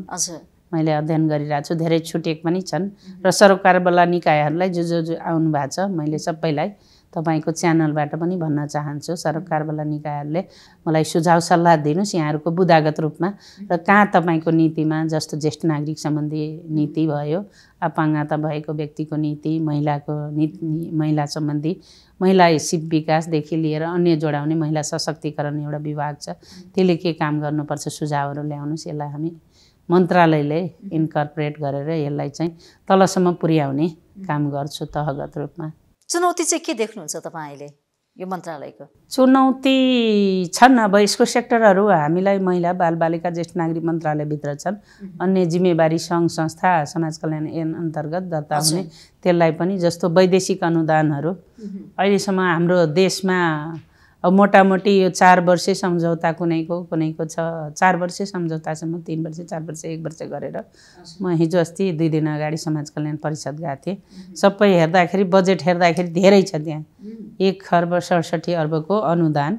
मैले अध्ययन गरिरहेको छु धेरै छुटेक पनि छन् र सरकारवाला निकायहरूलाई जो जो जो आउनु भएको छ मैले सबैलाई तपाईँको च्यानलबाट पनि भन्न चाहन्छु सरकारवाला निकायहरूले मलाई सुझाव सल्लाह दिनुहोस् यहाँहरूको बुदागत रूपमा र कहाँ तपाईँको नीतिमा जस्तो ज्येष्ठ नागरिक सम्बन्धी नीति भयो अपाङ्गता भएको व्यक्तिको नीति महिलाको नीति महिला सम्बन्धी महिला शिव विकासदेखि लिएर अन्य जोडाउने महिला सशक्तिकरण एउटा विभाग छ त्यसले के काम गर्नुपर्छ सुझावहरू ल्याउनुहोस् यसलाई हामी मन्त्रालयले इन्कर्पोरेट गरेर यसलाई चाहिँ तलसम्म पुर्याउने काम गर्छु तहगत रूपमा
चुनौती चाहिँ के देख्नुहुन्छ तपाईँले यो मन्त्रालयको
चुनौती छन् अब यसको सेक्टरहरू हामीलाई महिला बालबालिका ज्येष्ठ नागरिक मन्त्रालयभित्र छन् अन्य जिम्मेवारी सङ्घ संस्था समाज कल्याण ऐन अन्तर्गत दर्ता हुने त्यसलाई पनि जस्तो वैदेशिक अनुदानहरू अहिलेसम्म हाम्रो देशमा अब मोटामोटी यो चार वर्ष सम्झौता कुनैको कुनैको छ चार वर्ष म तिन वर्ष चार वर्ष एक वर्ष गरेर म हिजो अस्ति दुई दिन अगाडि समाज कल्याण परिषद गएको थिएँ सबै हेर्दाखेरि बजेट हेर्दाखेरि धेरै छ त्यहाँ एक खर्ब सडसठी अर्बको अनुदान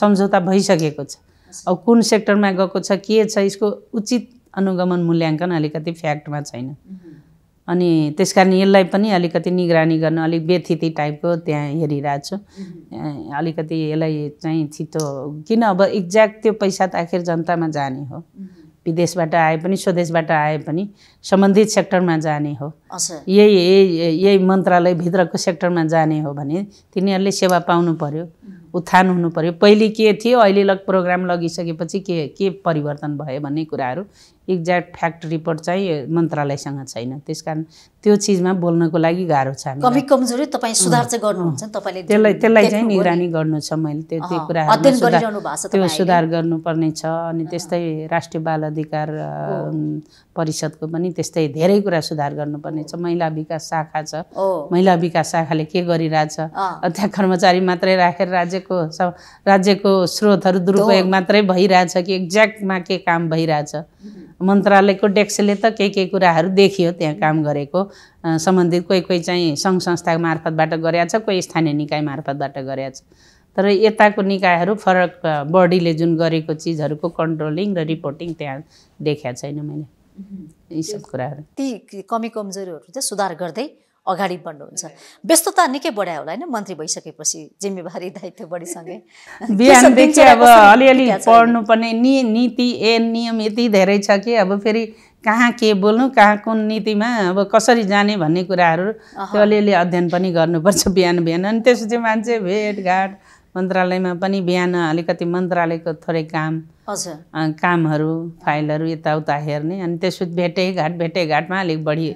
सम्झौता भइसकेको छ अब कुन सेक्टरमा गएको छ के छ यसको उचित अनुगमन मूल्याङ्कन अलिकति फ्याक्टमा छैन अनि त्यस कारण यसलाई पनि अलिकति निगरानी गर्न अलिक व्यथिति टाइपको त्यहाँ हेरिरहेको छु अलिकति यसलाई चाहिँ छिटो किन अब एक्ज्याक्ट त्यो पैसा त आखिर जनतामा जाने हो विदेशबाट आए पनि स्वदेशबाट आए पनि सम्बन्धित सेक्टरमा जाने हो यही यही मन्त्रालयभित्रको सेक्टरमा जाने हो भने तिनीहरूले सेवा पाउनु पऱ्यो उत्थान हुनु पऱ्यो पहिले के थियो अहिले लग प्रोग्राम लगिसकेपछि के के परिवर्तन भयो भन्ने कुराहरू एक्ज्याक्ट फ्याक्ट रिपोर्ट चाहिँ मन्त्रालयसँग छैन त्यस कारण त्यो चिजमा बोल्नको लागि गाह्रो छ कमी कमजोरी
तपाईँ सुधार चाहिँ गर्नुहुन्छ तपाईँले त्यसलाई त्यसलाई चाहिँ निगरानी
गर्नु छ मैले त्यो त्यो कुरा त्यो सुधार गर्नुपर्ने छ अनि त्यस्तै राष्ट्रिय बाल अधिकार परिषदको पनि त्यस्तै धेरै कुरा सुधार गर्नुपर्ने छ महिला विकास शाखा छ महिला विकास शाखाले के गरिरहेछ त्यहाँ कर्मचारी मात्रै राखेर राज्यको राज्यको स्रोतहरू दुरुपयोग मात्रै भइरहेछ कि एक्ज्याक्टमा के काम भइरहेछ मन्त्रालयको डेस्कले त केही केही कुराहरू देखियो त्यहाँ काम गरेको सम्बन्धित कोही कोही चाहिँ सङ्घ संस्था मार्फतबाट गरेका छ कोही स्थानीय निकाय मार्फतबाट गरेछ तर यताको निकायहरू फरक बडीले जुन गरेको चिजहरूको कन्ट्रोलिङ र रिपोर्टिङ त्यहाँ देखाएको छैन
मैले
यी सब कुराहरू
ती कमी कमजोरीहरू चाहिँ सुधार गर्दै अगाडि बढ्नुहुन्छ व्यस्तता निकै बढायो होला होइन मन्त्री भइसकेपछि जिम्मेवारी दायित्व बढीसँगै बिहानदेखि अब अलिअलि
पढ्नुपर्ने नि नीति ए नियम यति धेरै छ कि अब फेरि कहाँ के बोल्नु कहाँ कुन नीतिमा अब कसरी जाने भन्ने कुराहरू त्यो अलिअलि अध्ययन पनि गर्नुपर्छ बिहान बिहान अनि त्यसपछि मान्छे भेटघाट मन्त्रालयमा पनि बिहान अलिकति मन्त्रालयको थोरै काम हजुर कामहरू फाइलहरू यताउता हेर्ने अनि त्यसपछि भेटेघाट भेटेघाटमा अलिक बढी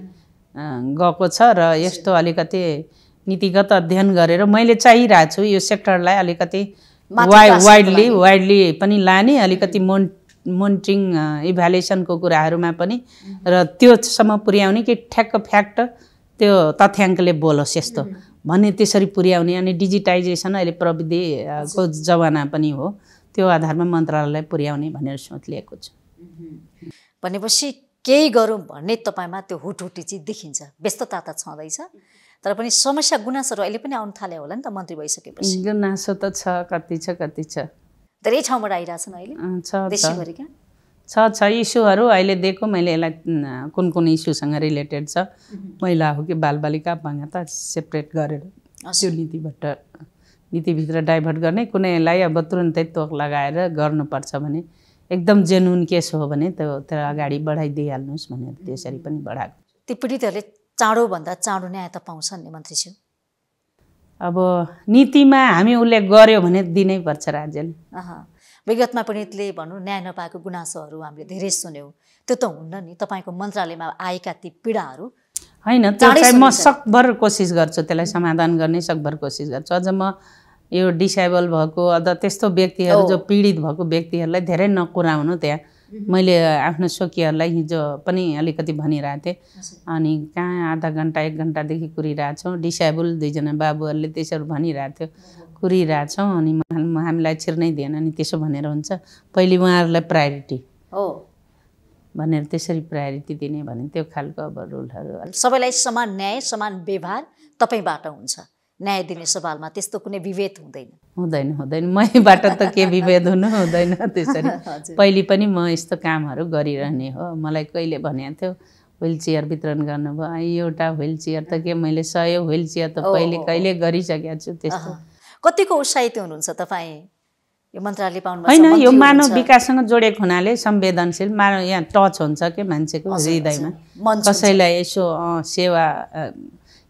गएको छ र यस्तो अलिकति नीतिगत अध्ययन गरेर मैले चाहिरहेको छु यो सेक्टरलाई अलिकति
वाइ वाइडली
वाइडली पनि लाने अलिकति मोन मोनिटरिङ इभ्यालुएसनको कुराहरूमा पनि र त्योसम्म पुर्याउने कि ठ्याक्क फ्याक्ट त्यो तथ्याङ्कले बोलोस् यस्तो भन्ने त्यसरी पुर्याउने अनि डिजिटाइजेसन अहिले प्रविधिको जमाना पनि हो त्यो आधारमा मन्त्रालयलाई पुर्याउने भनेर सोच लिएको छु
भनेपछि केही गरौँ भन्ने तपाईँमा त्यो हुटहुटी चाहिँ देखिन्छ व्यस्तता त छँदैछ तर पनि समस्या गुनासोहरू अहिले पनि आउनु थाल्यो होला नि त मन्त्री भइसकेपछि
गुनासो त छ कति छ कति छ
धेरै ठाउँबाट आइरहेछन् अहिले
छ छ इस्युहरू अहिले दिएको मैले यसलाई कुन कुन इस्युसँग रिलेटेड छ महिला हो कि बालबालिका त सेपरेट गरेर त्यो नीतिबाट नीतिभित्र डाइभर्ट गर्ने कुनैलाई अब तुरन्तै तोक लगाएर गर्नुपर्छ भने एकदम जेन्युन केस हो भने त तर अगाडि बढाइदिइहाल्नुहोस् भनेर त्यसरी mm-hmm. पनि बढाएको
ती पीडितहरूले चाँडोभन्दा चाँडो न्याय त पाउँछन् नि मन्त्रीज्यू
अब नीतिमा हामी उसले गर्यो भने दिनै पर्छ राज्यले
विगतमा पीडितले भनौँ न्याय नपाएको गुनासोहरू हामीले धेरै सुन्यौँ त्यो त हुन्न नि तपाईँको मन्त्रालयमा आएका ती पीडाहरू होइन त्यसलाई म
सकभर कोसिस गर्छु त्यसलाई समाधान गर्ने सकभर कोसिस गर्छु अझ म यो डिसेबल भएको अथवा त्यस्तो व्यक्तिहरू जो पीडित भएको व्यक्तिहरूलाई धेरै नकुराउनु त्यहाँ मैले आफ्नो स्वकीयहरूलाई हिजो पनि अलिकति भनिरहेको थिएँ अनि कहाँ आधा घन्टा एक घन्टादेखि कुरिरहेछौँ डिसेबल दुईजना बाबुहरूले त्यसरी भनिरहेको थियो कुरिरहेछौँ अनि हामीलाई छिर्नै दिएन नि त्यसो भनेर हुन्छ पहिले उहाँहरूलाई प्रायोरिटी हो भनेर त्यसरी प्रायोरिटी दिने भने त्यो खालको अब रुलहरू
सबैलाई समान न्याय समान व्यवहार तपाईँबाट हुन्छ न्याय दिने सवालमा त्यस्तो कुनै विभेद हुँदैन
हुँदैन हुँदैन मैबाट त के विभेद हुनु हुँदैन त्यसरी पहिले पनि म यस्तो कामहरू गरिरहने हो मलाई कहिले भनेको थियो ह्विल चेयर वितरण गर्नुभयो एउटा ह्विल चेयर त के मैले सय ह्विल चेयर त पहिले कहिले गरिसकेको छु त्यस्तो
कतिको उत्साहित हुनुहुन्छ तपाईँ यो मन्त्रालय पाउनु होइन यो मानव
विकाससँग जोडेको हुनाले संवेदनशील मानव यहाँ टच हुन्छ के मान्छेको हृदयमा कसैलाई यसो सेवा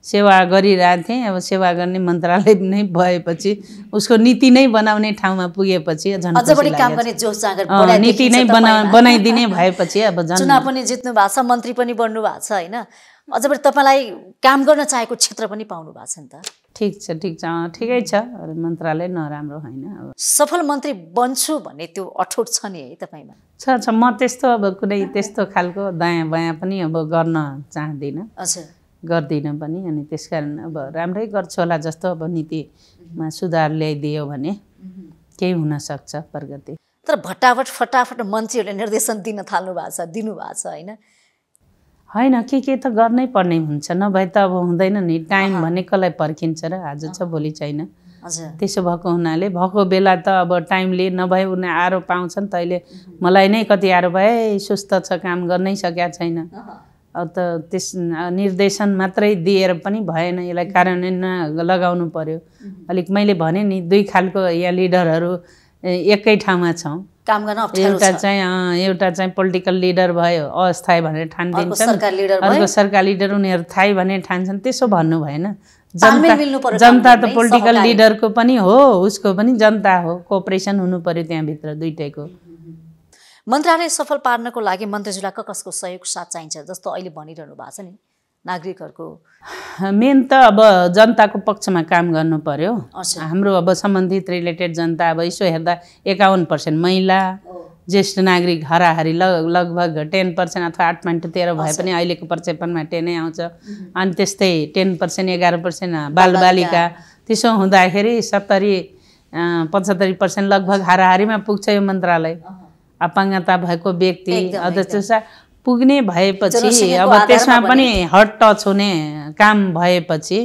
सेवा गरिरहन्थेँ अब सेवा गर्ने मन्त्रालय नै भएपछि उसको नीति नै बनाउने ठाउँमा पुगेपछि
नीति नै बना बनाइदिने
भएपछि अब चुनाव
पनि जित्नु भएको छ मन्त्री पनि बन्नु भएको छ होइन अझ पनि तपाईँलाई काम गर्न चाहेको क्षेत्र पनि पाउनु भएको छ नि त
ठिक छ ठिक छ ठिकै छ मन्त्रालय नराम्रो होइन अब
सफल मन्त्री बन्छु भन्ने त्यो अठोट छ नि है तपाईँमा
छ छ म त्यस्तो अब कुनै त्यस्तो खालको दायाँ बायाँ पनि अब गर्न चाहदिनँ हजुर गर्दिनँ पनि अनि त्यस कारण अब राम्रै गर्छ होला जस्तो अब नीतिमा सुधार ल्याइदियो भने केही हुनसक्छ प्रगति
तर भट्टाभट फटाफट मान्छेहरूले निर्देशन दिन थाल्नु भएको छ दिनुभएको छ होइन
होइन के के त गर्नै पर्ने हुन्छ नभए त अब हुँदैन नि टाइम भने कसलाई पर्खिन्छ र आज छ भोलि छैन त्यसो भएको हुनाले भएको बेला त अब टाइमले नभए उनी आरो पाउँछन् नि त अहिले मलाई नै कति आरो भए सुस्त छ काम गर्नै सकेका छैन त त्यस निर्देशन मात्रै दिएर पनि भएन यसलाई कार्यान्वयन लगाउनु पर्यो अलिक मैले भने नि दुई खालको यहाँ लिडरहरू एकै ठाउँमा छौँ
काम गर्न एउटा
चाहिँ एउटा चाहिँ पोलिटिकल लिडर भयो अस्थायी भनेर ठानिदिन्छन् अर्को सरकार लिडर उनीहरू थाहै भने ठान्छन् त्यसो भन्नु भएन जनता जनता त पोलिटिकल लिडरको पनि हो उसको पनि जनता हो कोअपरेसन हुनु पर्यो त्यहाँभित्र दुइटैको
मन्त्रालय सफल पार्नको लागि मन्त्रीज्यूलाई कसको सहयोग साथ चाहिन्छ जस्तो अहिले भनिरहनु भएको छ नि नागरिकहरूको
मेन त अब जनताको पक्षमा काम गर्नु पर्यो हाम्रो अब सम्बन्धित रिलेटेड जनता अब यसो हेर्दा एकाउन्न पर्सेन्ट महिला ज्येष्ठ नागरिक हाराहारी लग लगभग टेन पर्सेन्ट अथवा आठ पोइन्ट तेह्र भए पनि अहिलेको प्रक्षेपणमा टेनै आउँछ अनि त्यस्तै टेन पर्सेन्ट एघार पर्सेन्ट बालबालिका त्यसो हुँदाखेरि सत्तरी पचहत्तरी पर्सेन्ट लगभग हाराहारीमा पुग्छ यो मन्त्रालय अपाङ्गता भएको व्यक्ति अध्यक्ष पुग्ने भएपछि अब त्यसमा पनि हट टच हुने काम भएपछि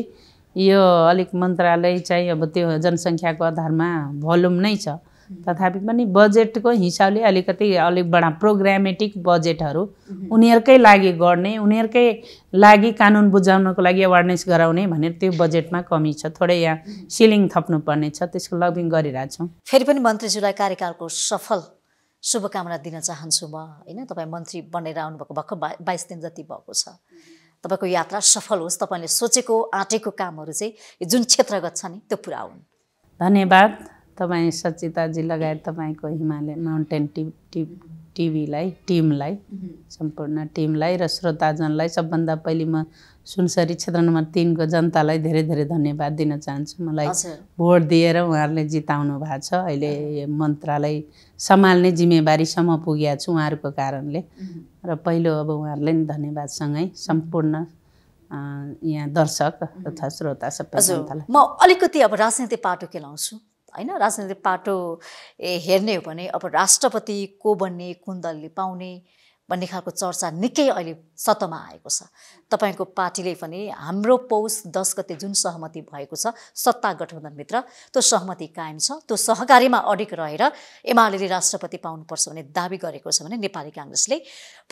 यो अलिक मन्त्रालय चाहिँ अब त्यो जनसङ्ख्याको आधारमा भोल्युम नै छ तथापि पनि बजेटको हिसाबले अलिकति अलिक बडा प्रोग्रामेटिक बजेटहरू उनीहरूकै लागि गर्ने उनीहरूकै लागि कानुन बुझाउनको लागि अवेरनेस गराउने भनेर त्यो बजेटमा कमी छ थोरै यहाँ सिलिङ थप्नुपर्ने छ त्यसको लगिङ गरिरहेछौँ
फेरि पनि मन्त्रीज्यूलाई कार्यकालको सफल शुभकामना दिन चाहन्छु म होइन तपाईँ मन्त्री बनेर आउनुभएको भर्खर बा बाइस दिन जति भएको छ तपाईँको यात्रा सफल होस् तपाईँले सोचेको आँटेको कामहरू चाहिँ जुन क्षेत्रगत छ नि त्यो पुरा हुन्
धन्यवाद तपाईँ सचिताजी लगायत तपाईँको हिमालय माउन्टेन टिप टिप टिभीलाई टिमलाई सम्पूर्ण टिमलाई र श्रोताजनलाई सबभन्दा पहिले म सुनसरी क्षेत्र नम्बर तिनको जनतालाई धेरै धेरै धन्यवाद दिन चाहन्छु मलाई भोट दिएर उहाँहरूले जिताउनु भएको छ अहिले मन्त्रालय सम्हाल्ने जिम्मेवारीसम्म पुगेको छु उहाँहरूको कारणले र पहिलो अब उहाँहरूलाई नि धन्यवादसँगै सम्पूर्ण यहाँ दर्शक तथा श्रोता सबै
म अलिकति अब राजनीति पाटो केलाउँछु होइन राजनैतिक पाटो हेर्ने हो भने अब राष्ट्रपति को बन्ने कुन दलले पाउने भन्ने खालको चर्चा निकै अहिले सतमा आएको छ तपाईँको पार्टीले पनि हाम्रो पौष दस गते जुन सहमति भएको छ सत्ता गठबन्धनभित्र त्यो सहमति कायम छ त्यो सहकारीमा अडिक रहेर एमाले राष्ट्रपति पाउनुपर्छ भन्ने दावी गरेको छ भने नेपाली काङ्ग्रेसले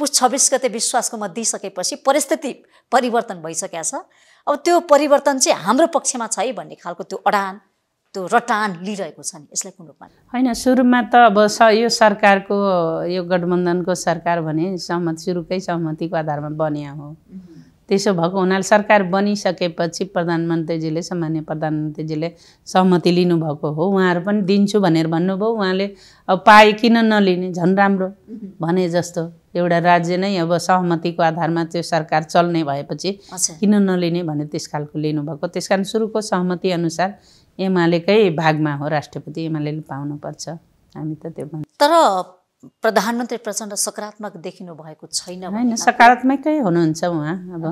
पुस छब्बिस गते विश्वासको मत दिइसकेपछि परिस्थिति परिवर्तन भइसकेका छ अब त्यो परिवर्तन चाहिँ हाम्रो पक्षमा छ है भन्ने खालको त्यो अडान त्यो रटान लिइरहेको छ नि यसलाई कुन रूपमा
होइन सुरुमा त अब स यो सरकारको यो गठबन्धनको सरकार भने सहमति सुरुकै सहमतिको आधारमा बनिया हो त्यसो भएको हुनाले सरकार बनिसकेपछि प्रधानमन्त्रीजीले सामान्य प्रधानमन्त्रीजीले सहमति लिनुभएको हो उहाँहरू पनि दिन्छु भनेर भन्नुभयो उहाँले अब पाए किन नलिने झन् राम्रो भने जस्तो एउटा राज्य नै अब सहमतिको आधारमा त्यो सरकार चल्ने भएपछि किन नलिने भने त्यस खालको लिनुभएको त्यस कारण सुरुको सहमति अनुसार एमालेकै भागमा हो राष्ट्रपति एमाले पाउनुपर्छ हामी त त्यो भन्छ
तर प्रधानमन्त्री प्रचण्ड सकारात्मक देखिनु भएको छैन होइन
सकारात्मकै हुनुहुन्छ उहाँ अब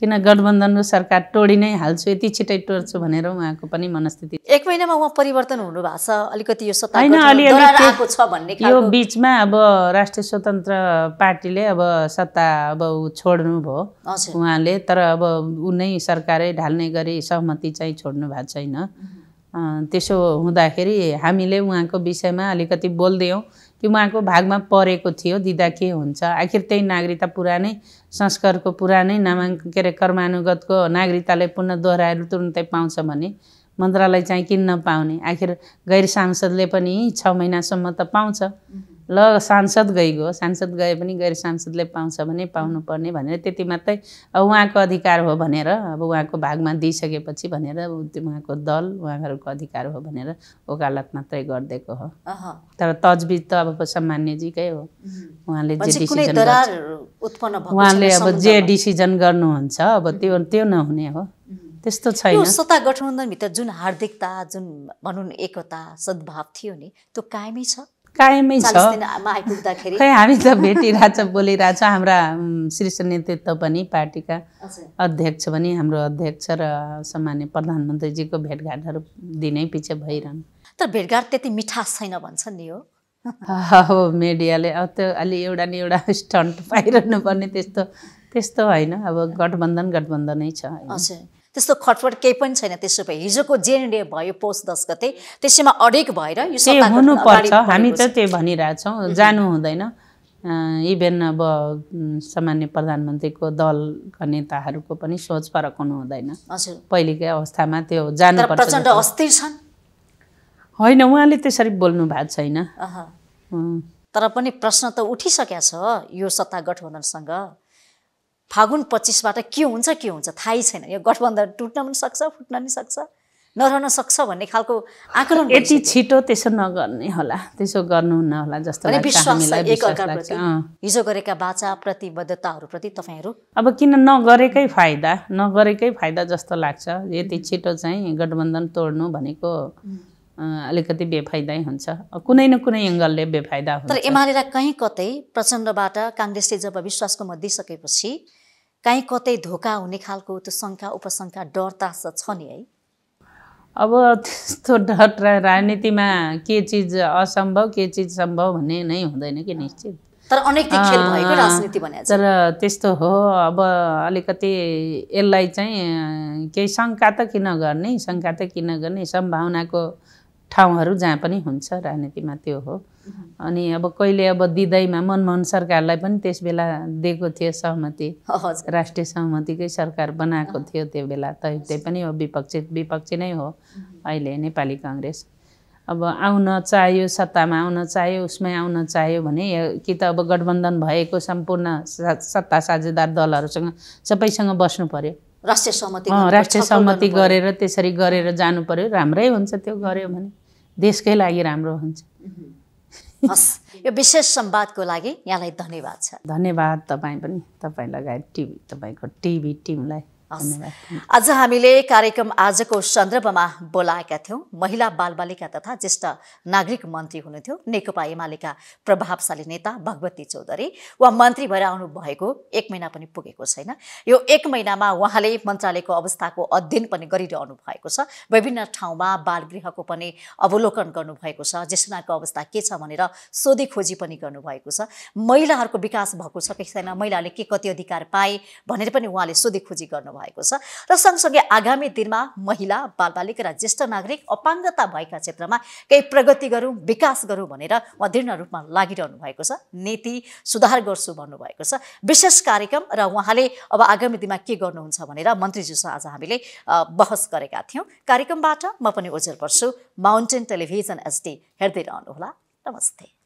किन गठबन्धनको सरकार टोडी नै हाल्छु यति छिटै टोड्छु भनेर उहाँको पनि मनस्थिति
एक महिनामा उहाँ परिवर्तन हुनु भएको छ अलिकति यो होइन अलिअलि छ भन्ने यो
बिचमा अब राष्ट्रिय स्वतन्त्र पार्टीले अब सत्ता अब छोड्नु भयो उहाँले तर अब उनै सरकारै ढाल्ने गरी सहमति चाहिँ छोड्नु भएको छैन त्यसो हुँदाखेरि हामीले उहाँको विषयमा अलिकति बोलिदियौँ कि उहाँको भागमा परेको थियो दिँदा के हुन्छ आखिर त्यही नागरिकता पुरानै संस्कारको पुरानै नामाङ्क के अरे कर्मानुगतको नागरिकतालाई पुनः दोहोऱ्याएर तुरुन्तै पाउँछ भने मन्त्रालय चाहिँ किन्न पाउने आखिर गैर सांसदले पनि छ महिनासम्म त पाउँछ ल सांसद गइगयो सांसद गए पनि गएर सांसदले पाउँछ भने पाउनुपर्ने भनेर त्यति मात्रै अब उहाँको अधिकार हो भनेर अब उहाँको भागमा दिइसकेपछि भनेर उहाँको दल उहाँहरूको अधिकार हो भनेर ओकालत मात्रै गरिदिएको हो तर तजबिज त अब सामान्यजीकै हो उहाँले जे डिसिजन
उहाँले अब जे
डिसिजन गर्नुहुन्छ अब त्यो त्यो नहुने हो त्यस्तो छैन सत्ता
गठबन्धनभित्र जुन हार्दिकता जुन भनौँ एकता सद्भाव थियो नि त्यो कायमै छ कायमै छ खै हामी त भेटिरहेछ
बोलिरहेछ हाम्रा शीर्ष नेतृत्व पनि पार्टीका अध्यक्ष पनि हाम्रो अध्यक्ष र सामान्य प्रधानमन्त्रीजीको भेटघाटहरू दिनै पछि भइरहनु
तर भेटघाट त्यति मिठास छैन भन्छन् नि हो
हो मिडियाले अब त्यो अलि एउटा न एउटा स्टन्ट पाइरहनु पर्ने त्यस्तो त्यस्तो होइन अब गठबन्धन गठबन्धनै छ
त्यस्तो खटफट केही पनि छैन त्यसो भए हिजोको जे भयो पोस्ट दस गते त्यसैमा अडिक भएर हुनुपर्छ हामी त त्यही
भनिरहेछौँ जानु हुँदैन इभेन अब सामान्य प्रधानमन्त्रीको दलका नेताहरूको पनि सोच फरक हुनु हुँदैन पहिलेकै अवस्थामा त्यो जानु प्रचण्ड अस्थिर छन् होइन उहाँले त्यसरी बोल्नु भएको छैन
तर पनि प्रश्न त उठिसकेको छ यो सत्ता गठबन्धनसँग फागुन पच्चिसबाट के हुन्छ के हुन्छ थाहै छैन यो गठबन्धन टुट्न पनि सक्छ फुट्न पनि सक्छ नरहन सक्छ भन्ने खालको आकलन यति
छिटो त्यसो नगर्ने होला त्यसो गर्नुहुन्न होला जस्तो
हिजो गरेका बाचा प्रतिबद्धताहरूप्रति तपाईँहरू
अब किन नगरेकै फाइदा नगरेकै फाइदा जस्तो लाग्छ यति छिटो चाहिँ गठबन्धन तोड्नु भनेको अलिकति बेफाइदै हुन्छ कुनै न कुनै एङ्गलले बेफाइदा तर एमालेलाई
कहीँ कतै प्रचण्डबाट काङ्ग्रेसले जब विश्वासको मत दिइसकेपछि काहीँ कतै धोका हुने खालको त्यो शङ्का उपशङ्का डर त छ नि है
अब त्यस्तो डर राजनीतिमा के चिज असम्भव के चिज सम्भव भन्ने नै हुँदैन कि निश्चित
तर अनेक राजनीति भने
तर त्यस्तो हो अब अलिकति यसलाई चाहिँ केही शङ्का त किन गर्ने शङ्का त किन गर्ने सम्भावनाको ठाउँहरू जहाँ पनि हुन्छ राजनीतिमा त्यो हो अनि अब कहिले अब दिँदैमा मनमोहन सरकारलाई पनि त्यस बेला दिएको थियो सहमति राष्ट्रिय सहमतिकै सरकार बनाएको थियो त्यो बेला त त्यही पनि हो विपक्षी विपक्षी नै हो अहिले नेपाली कङ्ग्रेस अब आउन चाह्यो सत्तामा आउन चाह्यो उसमै आउन चाह्यो भने कि त अब गठबन्धन भएको सम्पूर्ण सत्ता साझेदार दलहरूसँग सबैसँग बस्नु पऱ्यो
राष्ट्रिय सहमति राष्ट्रिय सहमति गरेर
त्यसरी गरेर जानु पर्यो राम्रै हुन्छ त्यो गऱ्यो भने देशकै लागि राम्रो हुन्छ
हस् यो विशेष सम्वादको लागि यहाँलाई धन्यवाद छ
धन्यवाद तपाईँ पनि तपाईँ लगायत टिभी तपाईँको टिभी टिमलाई आज
हामीले कार्यक्रम आजको सन्दर्भमा बोलाएका थियौँ महिला बालबालिका तथा ज्येष्ठ नागरिक मन्त्री हुनुहुन्थ्यो नेकपा एमालेका प्रभावशाली नेता भगवती चौधरी उहाँ मन्त्री भएर आउनुभएको एक महिना पनि पुगेको छैन यो एक महिनामा उहाँले मन्त्रालयको अवस्थाको अध्ययन पनि गरिरहनु भएको छ विभिन्न ठाउँमा बालगृहको पनि अवलोकन गर्नुभएको छ ज्येष्ठनाको अवस्था के छ भनेर सोधी खोजी पनि गर्नुभएको छ महिलाहरूको विकास भएको छ कि छैन महिलाहरूले के कति अधिकार पाए भनेर पनि उहाँले सोधी खोजी गर्नुभयो भएको छ र सँगसँगै आगामी दिनमा महिला बालबालिका र ज्येष्ठ नागरिक अपाङ्गता भएका क्षेत्रमा केही प्रगति गरौँ विकास गरौँ भनेर उहाँ दृढ रूपमा लागिरहनु भएको छ नीति सुधार गर्छु भन्नुभएको छ विशेष कार्यक्रम र उहाँले अब आगामी दिनमा के गर्नुहुन्छ भनेर मन्त्रीज्यूसँग आज हामीले बहस गरेका थियौँ कार्यक्रमबाट म पनि ओझेल पर्छु माउन्टेन टेलिभिजन एसडी हेर्दै रहनुहोला नमस्ते